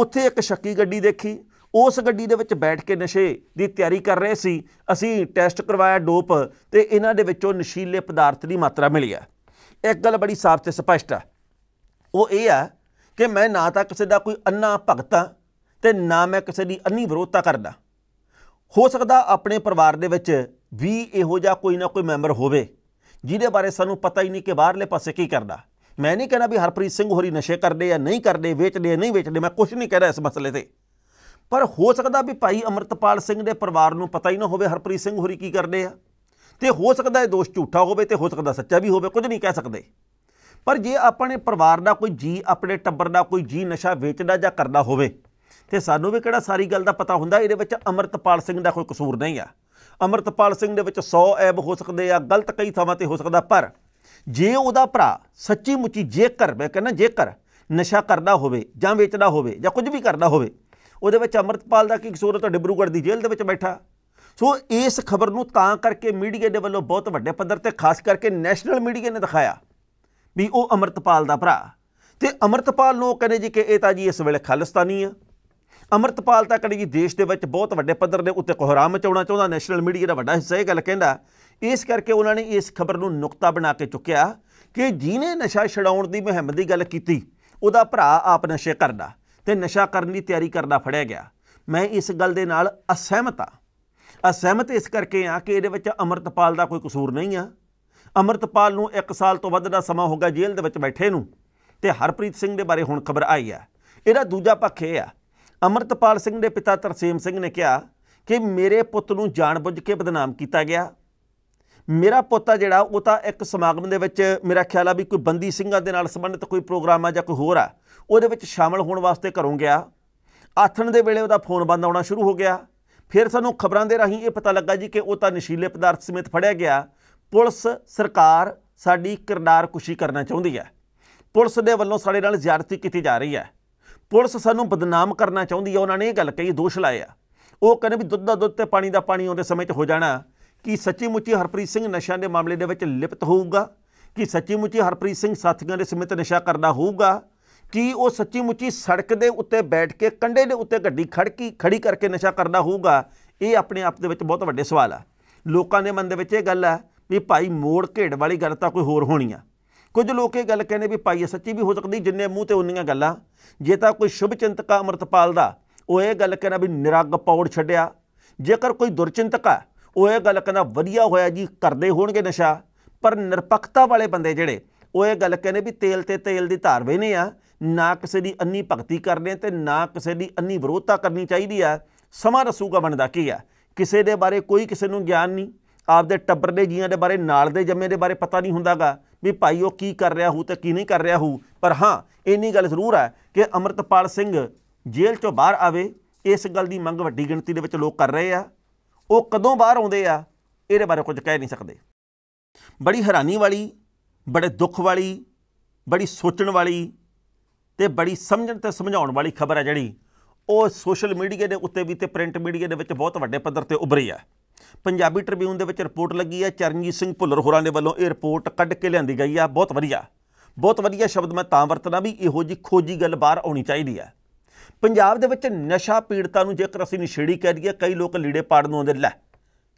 Speaker 1: ਉੱਥੇ ਇੱਕ ਸ਼ੱਕੀ ਗੱਡੀ ਦੇਖੀ ਉਸ ਗੱਡੀ ਦੇ ਵਿੱਚ ਬੈਠ ਕੇ ਨਸ਼ੇ ਦੀ ਤਿਆਰੀ ਕਰ ਰਹੇ ਸੀ ਅਸੀਂ ਟੈਸਟ ਕਰਵਾਇਆ ਡੋਪ ਤੇ ਇਹਨਾਂ ਦੇ ਵਿੱਚੋਂ ਨਸ਼ੀਲੇ ਪਦਾਰਥ ਦੀ ਮਾਤਰਾ ਮਿਲੀ ਹੈ ਇੱਕ ਗੱਲ ਬੜੀ ਸਾਫ਼ ਤੇ ਸਪਸ਼ਟ ਹੈ ਉਹ ਇਹ ਹੈ ਕਿ ਮੈਂ ਨਾ ਤਾਂ ਕਿਸੇ ਦਾ ਕੋਈ ਅੰਨਾ ਭਗਤਾ ਤੇ ਨਾ ਮੈਂ ਕਿਸੇ ਦੀ ਅੰਨੀ ਵਿਰੋਧਤਾ ਕਰਦਾ ਹੋ ਸਕਦਾ ਆਪਣੇ ਪਰਿਵਾਰ ਦੇ ਵਿੱਚ ਵੀ ਇਹੋ ਜਿਹਾ ਕੋਈ ਨਾ ਕੋਈ ਮੈਂਬਰ ਹੋਵੇ ਜਿਹਦੇ ਬਾਰੇ ਸਾਨੂੰ ਪਤਾ ਹੀ ਨਹੀਂ ਕਿ ਬਾਹਰਲੇ ਪਾਸੇ ਕੀ ਕਰਦਾ ਮੈਂ ਨਹੀਂ ਕਹਿੰਦਾ ਵੀ ਹਰਪ੍ਰੀਤ ਸਿੰਘ ਹੋਰੀ ਨਸ਼ੇ ਕਰਦੇ ਆ ਨਹੀਂ ਕਰਦੇ ਵੇਚਦੇ ਨਹੀਂ ਵੇਚਦੇ ਮੈਂ ਕੁਝ ਨਹੀਂ ਕਹਿ ਰਿਹਾ ਇਸ ਮਸਲੇ ਤੇ ਪਰ ਹੋ ਸਕਦਾ ਵੀ ਭਾਈ ਅਮਰਤਪਾਲ ਸਿੰਘ ਦੇ ਪਰਿਵਾਰ ਨੂੰ ਪਤਾ ਹੀ ਨਾ ਹੋਵੇ ਹਰਪ੍ਰੀਤ ਸਿੰਘ ਹੋਰੀ ਕੀ ਕਰਦੇ ਆ ਤੇ ਹੋ ਸਕਦਾ ਇਹ ਦੋਸ਼ ਝੂਠਾ ਹੋਵੇ ਤੇ ਹੋ ਸਕਦਾ ਸੱਚਾ ਵੀ ਹੋਵੇ ਕੁਝ ਨਹੀਂ ਕਹਿ ਸਕਦੇ ਪਰ ਜੇ ਆਪਣੇ ਪਰਿਵਾਰ ਦਾ ਕੋਈ ਜੀ ਆਪਣੇ ਟੱਬਰ ਦਾ ਕੋਈ ਜੀ ਨਸ਼ਾ ਵੇਚਦਾ ਜਾਂ ਕਰਦਾ ਹੋਵੇ ਤੇ ਸਾਨੂੰ ਵੀ ਕਿਹੜਾ ਸਾਰੀ ਗੱਲ ਦਾ ਪਤਾ ਹੁੰਦਾ ਇਹਦੇ ਵਿੱਚ ਅਮਰਤਪਾਲ ਸਿੰਘ ਦਾ ਕੋਈ ਕਸੂਰ ਨਹੀਂ ਆ ਅਮਰਤਪਾਲ ਸਿੰਘ ਦੇ ਵਿੱਚ 100 ਐਬ ਹੋ ਸਕਦੇ ਆ ਗਲਤ ਕਈ ਥਾਵਾਂ ਤੇ ਹੋ ਸਕਦਾ ਪਰ ਜੇ ਉਹਦਾ ਭਰਾ ਸੱਚੀ ਮੁੱਚੀ ਜੇਕਰ ਮੈਂ ਕਹਿੰਦਾ ਜੇਕਰ ਨਸ਼ਾ ਕਰਦਾ ਹੋਵੇ ਜਾਂ ਵੇਚਦਾ ਹੋਵੇ ਜਾਂ ਕੁਝ ਵੀ ਕਰਦਾ ਹੋਵੇ ਉਹਦੇ ਵਿੱਚ ਅਮਰਤਪਾਲ ਦਾ ਕੀ ਕਸੂਰ ਹੈ ਤੁਹਾਡੇ ਬਰੂਗੜ ਦੀ ਜੇਲ੍ਹ ਦੇ ਵਿੱਚ ਬੈਠਾ ਸੋ ਇਸ ਖਬਰ ਨੂੰ ਤਾਂ ਕਰਕੇ ਮੀਡੀਆ ਦੇ ਵੱਲੋਂ ਬਹੁਤ ਵੱਡੇ ਪੱਧਰ ਤੇ ਖਾਸ ਕਰਕੇ ਨੈਸ਼ਨਲ ਮੀਡੀਆ ਨੇ ਦਿਖਾਇਆ ਵੀ ਉਹ ਅਮਰਤਪਾਲ ਦਾ ਭਰਾ ਤੇ ਅਮਰਤਪਾਲ ਨੂੰ ਕਹਿੰਦੇ ਜੀ ਕਿ ਇਹ ਤਾਂ ਜੀ ਇਸ ਵੇਲੇ ਖਾਲਿਸਤਾਨੀ ਆ ਅਮਰਤਪਾਲ ਤਾਂ ਕਹਿੰਦੇ ਜੀ ਦੇਸ਼ ਦੇ ਵਿੱਚ ਬਹੁਤ ਵੱਡੇ ਪੱਧਰ ਦੇ ਉੱਤੇ ਕੋਹਰਾ ਮਚਾਉਣਾ ਚਾਹੁੰਦਾ ਨੈਸ਼ਨਲ ਮੀਡੀਆ ਦਾ ਵੱਡਾ ਹਿੱਸਾ ਇਹ ਗੱਲ ਕਹਿੰਦਾ ਇਸ ਕਰਕੇ ਉਹਨਾਂ ਨੇ ਇਸ ਖਬਰ ਨੂੰ ਨੁਕਤਾ ਬਣਾ ਕੇ ਚੁੱਕਿਆ ਕਿ ਜਿਨੇ ਨਸ਼ਾ ਛਡਾਉਣ ਦੀ ਮੁਹਿੰਮ ਦੀ ਗੱਲ ਕੀਤੀ ਉਹਦਾ ਭਰਾ ਆਪ ਨਸ਼ੇ ਕਰਦਾ ਤੇ ਨਸ਼ਾ ਕਰਨ ਦੀ ਤਿਆਰੀ ਕਰਦਾ ਫੜਿਆ ਗਿਆ ਮੈਂ ਇਸ ਗੱਲ ਦੇ ਨਾਲ ਅਸਹਿਮਤ ਆ ਅਸਹਿਮਤ ਇਸ ਕਰਕੇ ਆ ਕਿ ਇਹਦੇ ਵਿੱਚ ਅਮਰਤਪਾਲ ਦਾ ਕੋਈ ਕਸੂਰ ਨਹੀਂ ਆ ਅਮਰਤਪਾਲ ਨੂੰ 1 ਸਾਲ ਤੋਂ ਵੱਧ ਦਾ ਸਮਾਂ ਹੋ ਗਿਆ ਜੇਲ੍ਹ ਦੇ ਵਿੱਚ ਬੈਠੇ ਨੂੰ ਤੇ ਹਰਪ੍ਰੀਤ ਸਿੰਘ ਦੇ ਬਾਰੇ ਹੁਣ ਖਬਰ ਆਈ ਆ ਇਹਦਾ ਦੂਜਾ ਪੱਖ ਇਹ ਆ ਅਮਰਤਪਾਲ ਸਿੰਘ ਦੇ ਪਿਤਾ ਤਰਸੇਮ ਸਿੰਘ ਨੇ ਕਿਹਾ ਕਿ ਮੇਰੇ ਪੁੱਤ ਨੂੰ ਜਾਣਬੁੱਝ ਕੇ ਬਦਨਾਮ ਕੀਤਾ ਗਿਆ ਮੇਰਾ ਪੁੱਤ ਆ ਜਿਹੜਾ ਉਹ ਤਾਂ ਇੱਕ ਸਮਾਗਮ ਦੇ ਵਿੱਚ ਮੇਰਾ ਖਿਆਲ ਆ ਵੀ ਕੋਈ ਬੰਦੀ ਸਿੰਘਾਂ ਦੇ ਨਾਲ ਸੰਬੰਧਿਤ ਕੋਈ ਪ੍ਰੋਗਰਾਮ ਆ ਜਾਂ ਕੋਈ ਹੋਰ ਆ ਉਹਦੇ ਵਿੱਚ ਸ਼ਾਮਲ ਹੋਣ ਵਾਸਤੇ ਘਰੋਂ ਗਿਆ ਆਥਣ ਦੇ ਵੇਲੇ ਉਹਦਾ ਫੋਨ ਬੰਦ ਆਉਣਾ ਸ਼ੁਰੂ ਹੋ ਗਿਆ ਫਿਰ ਸਾਨੂੰ ਖਬਰਾਂ ਦੇ ਰਾਹੀਂ ਇਹ ਪਤਾ ਲੱਗਾ ਜੀ ਕਿ ਉਹ ਤਾਂ ਨਸ਼ੀਲੇ ਪਦਾਰਥ ਸਮੇਤ ਫੜਿਆ ਗਿਆ ਪੁਲਿਸ ਸਰਕਾਰ ਸਾਡੀ ਕਿਰਦਾਰ ਕੁਸ਼ੀ ਕਰਨਾ ਚਾਹੁੰਦੀ ਹੈ ਪੁਲਿਸ ਦੇ ਵੱਲੋਂ ਸਾਡੇ ਨਾਲ ਜ਼ਿਆਦਤੀ ਕੀਤੀ ਜਾ ਰਹੀ ਹੈ ਪੁਲਿਸ ਸਾਨੂੰ ਬਦਨਾਮ ਕਰਨਾ ਚਾਹੁੰਦੀ ਹੈ ਉਹਨਾਂ ਨੇ ਇਹ ਗੱਲ ਕਹੀ ਦੋਸ਼ ਲਾਇਆ ਉਹ ਕਹਿੰਦੇ ਵੀ ਦੁੱਧ ਦਾ ਦੁੱਧ ਤੇ ਪਾਣੀ ਦਾ ਪਾਣੀ ਉਹਦੇ ਸਮੇਂ 'ਚ ਹੋ ਜਾਣਾ ਕਿ ਸੱਚੀ ਮੁੱਚੀ ਹਰਪ੍ਰੀਤ ਸਿੰਘ ਨਸ਼ਿਆਂ ਦੇ ਮਾਮਲੇ ਦੇ ਵਿੱਚ ਲਿਪਤ ਹੋਊਗਾ ਕਿ ਸੱਚੀ ਮੁੱਚੀ ਹਰਪ੍ਰੀਤ ਸਿੰਘ ਸਾਥੀਆਂ ਦੇ ਸਮੇਤ ਨਸ਼ਾ ਕਰਦਾ ਹੋਊਗਾ ਕੀ ਉਹ ਸੱਚੀ ਮੁੱਚੀ ਸੜਕ ਦੇ ਉੱਤੇ ਬੈਠ ਕੇ ਕੰਡੇ ਦੇ ਉੱਤੇ ਗੱਡੀ ਖੜਕੀ ਖੜੀ ਕਰਕੇ ਨਸ਼ਾ ਕਰਦਾ ਹੋਊਗਾ ਇਹ ਆਪਣੇ ਆਪ ਦੇ ਵਿੱਚ ਬਹੁਤ ਵੱਡੇ ਸਵਾਲ ਆ ਲੋਕਾਂ ਦੇ ਮਨ ਦੇ ਵਿੱਚ ਇਹ ਗੱਲ ਆ ਵੀ ਭਾਈ ਮੋੜ ਘੇੜ ਵਾਲੀ ਗੱਲ ਤਾਂ ਕੋਈ ਹੋਰ ਹੋਣੀ ਆ ਕੁਝ ਲੋਕ ਇਹ ਗੱਲ ਕਹਿੰਦੇ ਵੀ ਭਾਈ ਇਹ ਸੱਚੀ ਵੀ ਹੋ ਸਕਦੀ ਜਿੰਨੇ ਮੂੰਹ ਤੇ ਉਨੀਆਂ ਗੱਲਾਂ ਜੇ ਤਾਂ ਕੋਈ ਸ਼ੁਭ ਚਿੰਤਕ ਅਮਰਤਪਾਲ ਦਾ ਉਹ ਇਹ ਗੱਲ ਕਹਿੰਦਾ ਵੀ ਨਿਰਗ ਪੌੜ ਛੱਡਿਆ ਜੇਕਰ ਕੋਈ ਦੁਰਚਿੰਤਕ ਆ ਉਹ ਇਹ ਗੱਲ ਕਹਿੰਦਾ ਵਧੀਆ ਹੋਇਆ ਜੀ ਕਰਦੇ ਹੋਣਗੇ ਨਸ਼ਾ ਪਰ ਨਿਰਪੱਖਤਾ ਵਾਲੇ ਬੰਦੇ ਜਿਹੜੇ ਉਹ ਇਹ ਗੱਲ ਕਹਿੰਦੇ ਵੀ ਤੇਲ ਤੇ ਤੇਲ ਦੀ ਧਾਰ ਵੇਨੇ ਆ ਨਾ ਕਿਸੇ ਦੀ ਅੰਨੀ ਭਗਤੀ ਕਰਨੀ ਤੇ ਨਾ ਕਿਸੇ ਦੀ ਅੰਨੀ ਵਿਰੋਧਤਾ ਕਰਨੀ ਚਾਹੀਦੀ ਆ ਸਮਾ ਰਸੂਗਾ ਬਣਦਾ ਕੀ ਆ ਕਿਸੇ ਦੇ ਬਾਰੇ ਕੋਈ ਕਿਸੇ ਨੂੰ ਗਿਆਨ ਨਹੀਂ ਆਪਦੇ ਟੱਬਰ ਦੇ ਜੀਆਂ ਦੇ ਬਾਰੇ ਨਾਲ ਦੇ ਜੰਮੇ ਦੇ ਬਾਰੇ ਪਤਾ ਨਹੀਂ ਹੁੰਦਾਗਾ ਵੀ ਭਾਈ ਉਹ ਕੀ ਕਰ ਰਿਹਾ ਹੂ ਤੇ ਕੀ ਨਹੀਂ ਕਰ ਰਿਹਾ ਹੂ ਪਰ ਹਾਂ ਇੰਨੀ ਗੱਲ ਜ਼ਰੂਰ ਆ ਕਿ ਅਮਰਤਪਾਲ ਸਿੰਘ ਜੇਲ੍ਹ ਚੋਂ ਬਾਹਰ ਆਵੇ ਇਸ ਗੱਲ ਦੀ ਮੰਗ ਵੱਡੀ ਗਿਣਤੀ ਦੇ ਵਿੱਚ ਲੋਕ ਕਰ ਰਹੇ ਆ ਉਹ ਕਦੋਂ ਬਾਹਰ ਆਉਂਦੇ ਆ ਇਹਦੇ ਬਾਰੇ ਕੁਝ ਕਹਿ ਨਹੀਂ ਸਕਦੇ ਬੜੀ ਹੈਰਾਨੀ ਵਾਲੀ ਬੜੇ ਦੁੱਖ ਵਾਲੀ ਬੜੀ ਸੋਚਣ ਵਾਲੀ ਤੇ ਬੜੀ ਸਮਝਣ ਤੇ ਸਮਝਾਉਣ ਵਾਲੀ ਖਬਰ ਹੈ ਜਿਹੜੀ ਉਹ ਸੋਸ਼ਲ ਮੀਡੀਆ ਦੇ ਉੱਤੇ ਵੀ ਤੇ ਪ੍ਰਿੰਟ ਮੀਡੀਆ ਦੇ ਵਿੱਚ ਬਹੁਤ ਵੱਡੇ ਪੱਧਰ ਤੇ ਉਭਰੀ ਹੈ ਪੰਜਾਬੀ ਟ੍ਰਿਬਿਊਨ ਦੇ ਵਿੱਚ ਰਿਪੋਰਟ ਲੱਗੀ ਹੈ ਚਰਨਜੀਤ ਸਿੰਘ ਭੁੱਲਰ ਹੋਰਾਂ ਦੇ ਵੱਲੋਂ ਇਹ ਰਿਪੋਰਟ ਕੱਢ ਕੇ ਲਿਆਂਦੀ ਗਈ ਆ ਬਹੁਤ ਵਧੀਆ ਬਹੁਤ ਵਧੀਆ ਸ਼ਬਦ ਮੈਂ ਤਾਂ ਵਰਤਣਾ ਵੀ ਇਹੋ ਜੀ ਖੋਜੀ ਗੱਲ ਬਾਹਰ ਆਉਣੀ ਚਾਹੀਦੀ ਹੈ ਪੰਜਾਬ ਦੇ ਵਿੱਚ ਨਸ਼ਾ ਪੀੜਤਾਂ ਨੂੰ ਜੇਕਰ ਅਸੀਂ ਨਿਸ਼ੇੜੀ ਕਹਿ ਦਈਏ ਕਈ ਲੋਕ ਲੀੜੇ ਪਾੜਨ ਆਉਂਦੇ ਲੈ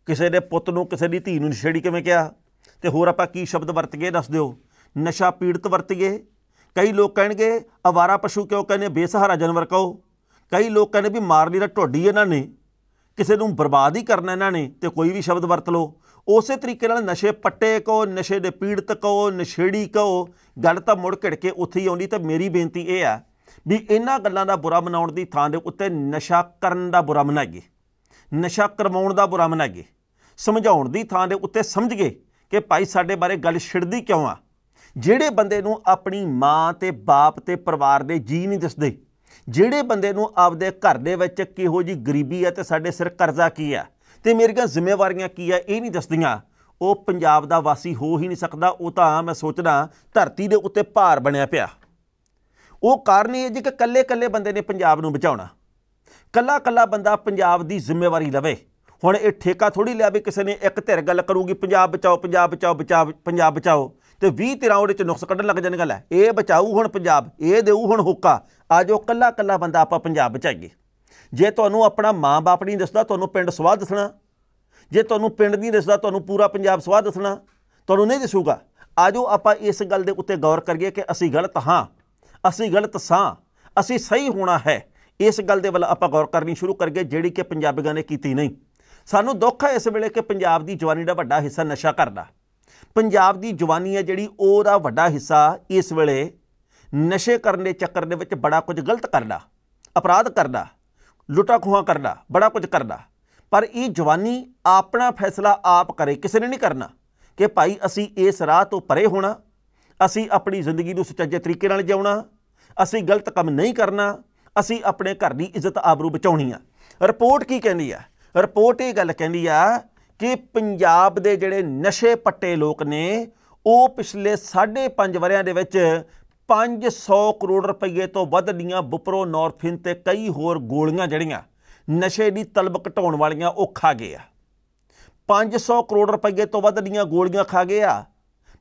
Speaker 1: ਕਿਸੇ ਦੇ ਪੁੱਤ ਨੂੰ ਕਿਸੇ ਦੀ ਧੀ ਨੂੰ ਨਿਸ਼ੇੜੀ ਕਿਵੇਂ ਕਿਹਾ ਤੇ ਹੋਰ ਆਪਾਂ ਕੀ ਸ਼ਬਦ ਵਰਤ ਗਏ ਦੱਸ ਦਿਓ ਨਸ਼ਾ ਪੀੜਤ ਵਰਤ ਗਏ ਕਈ ਲੋਕ ਕਹਿਣਗੇ ਅਵਾਰਾ ਪਸ਼ੂ ਕਿਉਂ ਕਹਿੰਦੇ ਬੇਸਹਾਰਾ ਜਾਨਵਰ ਕਹੋ ਕਈ ਲੋਕ ਕਹਿੰਦੇ ਵੀ ਮਾਰ ਲਈ ਤਾਂ ਢੋਡੀ ਇਹਨਾਂ ਨੇ ਕਿਸੇ ਨੂੰ ਬਰਬਾਦ ਹੀ ਕਰਨਾ ਇਹਨਾਂ ਨੇ ਤੇ ਕੋਈ ਵੀ ਸ਼ਬਦ ਵਰਤ ਲਓ ਉਸੇ ਤਰੀਕੇ ਨਾਲ ਨਸ਼ੇ ਪੱਟੇ ਕੋ ਨਸ਼ੇ ਦੇ ਪੀੜਤ ਕੋ ਨਸ਼ੇੜੀ ਕੋ ਗੱਲ ਤਾਂ ਮੁੜ ਘੜ ਕੇ ਉੱਥੇ ਹੀ ਆਉਂਦੀ ਤਾਂ ਮੇਰੀ ਬੇਨਤੀ ਇਹ ਆ ਵੀ ਇਹਨਾਂ ਗੱਲਾਂ ਦਾ ਬੁਰਾ ਮਨਾਉਣ ਦੀ ਥਾਂ ਦੇ ਉੱਤੇ ਨਸ਼ਾ ਕਰਨ ਦਾ ਬੁਰਾ ਮਨਾਈਏ ਨਸ਼ਾ ਕਰਵਾਉਣ ਦਾ ਬੁਰਾ ਮਨਾਈਏ ਸਮਝਾਉਣ ਦੀ ਥਾਂ ਦੇ ਉੱਤੇ ਸਮਝ ਗਏ ਕਿ ਭਾਈ ਸਾਡੇ ਬਾਰੇ ਗੱਲ ਛਿੜਦੀ ਕਿਉਂ ਆ ਜਿਹੜੇ ਬੰਦੇ ਨੂੰ ਆਪਣੀ ਮਾਂ ਤੇ ਬਾਪ ਤੇ ਪਰਿਵਾਰ ਦੇ ਜੀ ਨਹੀਂ ਦਿਸਦੇ ਜਿਹੜੇ ਬੰਦੇ ਨੂੰ ਆਪਦੇ ਘਰ ਦੇ ਵਿੱਚ ਕਿਹੋ ਜੀ ਗਰੀਬੀ ਹੈ ਤੇ ਸਾਡੇ ਸਿਰ ਕਰਜ਼ਾ ਕੀ ਹੈ ਤੇ ਮੇਰੀਆਂ ਜ਼ਿੰਮੇਵਾਰੀਆਂ ਕੀ ਹੈ ਇਹ ਨਹੀਂ ਦੱਸਦੀਆਂ ਉਹ ਪੰਜਾਬ ਦਾ ਵਾਸੀ ਹੋ ਹੀ ਨਹੀਂ ਸਕਦਾ ਉਹ ਤਾਂ ਮੈਂ ਸੋਚਦਾ ਧਰਤੀ ਦੇ ਉੱਤੇ ਭਾਰ ਬਣਿਆ ਪਿਆ ਉਹ ਕਾਰਨ ਇਹ ਜੀ ਕਿ ਕੱਲੇ-ਕੱਲੇ ਬੰਦੇ ਨੇ ਪੰਜਾਬ ਨੂੰ ਬਚਾਉਣਾ ਕੱਲਾ-ਕੱਲਾ ਬੰਦਾ ਪੰਜਾਬ ਦੀ ਜ਼ਿੰਮੇਵਾਰੀ ਲਵੇ ਹੁਣ ਇਹ ਠੇਕਾ ਥੋੜੀ ਲਿਆ ਵੀ ਕਿਸੇ ਨੇ ਇੱਕ ਧਿਰ ਗੱਲ ਕਰੂਗੀ ਪੰਜਾਬ ਬਚਾਓ ਪੰਜਾਬ ਬਚਾਓ ਪੰਜਾਬ ਬਚਾਓ ਤੇ 20 ਉਹਦੇ ਚ ਨੁਕਸ ਕੱਢਣ ਲੱਗ ਜਾਣ ਗੱਲ ਹੈ ਇਹ ਬਚਾਊ ਹੁਣ ਪੰਜਾਬ ਇਹ ਦੇਊ ਹੁਣ ਹੁੱਕਾ ਆਜੋ ਕੱਲਾ ਕੱਲਾ ਬੰਦਾ ਆਪਾਂ ਪੰਜਾਬ ਬਚਾਈਏ ਜੇ ਤੁਹਾਨੂੰ ਆਪਣਾ ਮਾਂ-ਬਾਪ ਨਹੀਂ ਦੱਸਦਾ ਤੁਹਾਨੂੰ ਪਿੰਡ ਸਵਾਹ ਦੱਸਣਾ ਜੇ ਤੁਹਾਨੂੰ ਪਿੰਡ ਨਹੀਂ ਦੱਸਦਾ ਤੁਹਾਨੂੰ ਪੂਰਾ ਪੰਜਾਬ ਸਵਾਹ ਦੱਸਣਾ ਤੁਹਾਨੂੰ ਨਹੀਂ ਦਿਸੂਗਾ ਆਜੋ ਆਪਾਂ ਇਸ ਗੱਲ ਦੇ ਉੱਤੇ ਗੌਰ ਕਰੀਏ ਕਿ ਅਸੀਂ ਗਲਤ ਹਾਂ ਅਸੀਂ ਗਲਤ ਸਾਂ ਅਸੀਂ ਸਹੀ ਹੋਣਾ ਹੈ ਇਸ ਗੱਲ ਦੇ ਵੱਲ ਆਪਾਂ ਗੌਰ ਕਰਨੀ ਸ਼ੁਰੂ ਕਰ ਗਏ ਜਿਹੜੀ ਕਿ ਪੰਜਾਬੀਆਂ ਨੇ ਕੀਤੀ ਨਹੀਂ ਸਾਨੂੰ ਦੁੱਖ ਹੈ ਇਸ ਵੇਲੇ ਕਿ ਪੰਜਾਬ ਦੀ ਜਵਾਨੀ ਦਾ ਵੱਡਾ ਹਿੱਸਾ ਨਸ਼ਾ ਕਰਦਾ ਪੰਜਾਬ ਦੀ ਜਵਾਨੀ ਹੈ ਜਿਹੜੀ ਉਹਦਾ ਵੱਡਾ ਹਿੱਸਾ ਇਸ ਵੇਲੇ ਨਸ਼ੇ ਕਰਨ ਦੇ ਚੱਕਰ ਦੇ ਵਿੱਚ ਬੜਾ ਕੁਝ ਗਲਤ ਕਰਦਾ ਅਪਰਾਧ ਕਰਦਾ ਲੁੱਟਾ ਖੋਹਾ ਕਰਦਾ ਬੜਾ ਕੁਝ ਕਰਦਾ ਪਰ ਇਹ ਜਵਾਨੀ ਆਪਣਾ ਫੈਸਲਾ ਆਪ ਕਰੇ ਕਿਸੇ ਨੇ ਨਹੀਂ ਕਰਨਾ ਕਿ ਭਾਈ ਅਸੀਂ ਇਸ ਰਾਹ ਤੋਂ ਪਰੇ ਹੋਣਾ ਅਸੀਂ ਆਪਣੀ ਜ਼ਿੰਦਗੀ ਨੂੰ ਸੱਚੇ ਤਰੀਕੇ ਨਾਲ ਜਿਉਣਾ ਅਸੀਂ ਗਲਤ ਕੰਮ ਨਹੀਂ ਕਰਨਾ ਅਸੀਂ ਆਪਣੇ ਘਰ ਦੀ ਇੱਜ਼ਤ ਆਬਰੂ ਬਚਾਉਣੀ ਆ ਰਿਪੋਰਟ ਕੀ ਕਹਿੰਦੀ ਆ ਰਿਪੋਰਟ ਇਹ ਗੱਲ ਕਹਿੰਦੀ ਆ ਕਿ ਪੰਜਾਬ ਦੇ ਜਿਹੜੇ ਨਸ਼ੇ ਪੱਟੇ ਲੋਕ ਨੇ ਉਹ ਪਿਛਲੇ 5.5 ਵਰਿਆਂ ਦੇ ਵਿੱਚ 500 ਕਰੋੜ ਰੁਪਏ ਤੋਂ ਵੱਧ ਦੀਆਂ ਬੁਪਰੋ ਨੋਰਫਿਨ ਤੇ ਕਈ ਹੋਰ ਗੋਲੀਆਂ ਜਿਹੜੀਆਂ ਨਸ਼ੇ ਦੀ ਤਲਬ ਘਟਾਉਣ ਵਾਲੀਆਂ ਉਹ ਖਾ ਗਏ ਆ 500 ਕਰੋੜ ਰੁਪਏ ਤੋਂ ਵੱਧ ਦੀਆਂ ਗੋਲੀਆਂ ਖਾ ਗਏ ਆ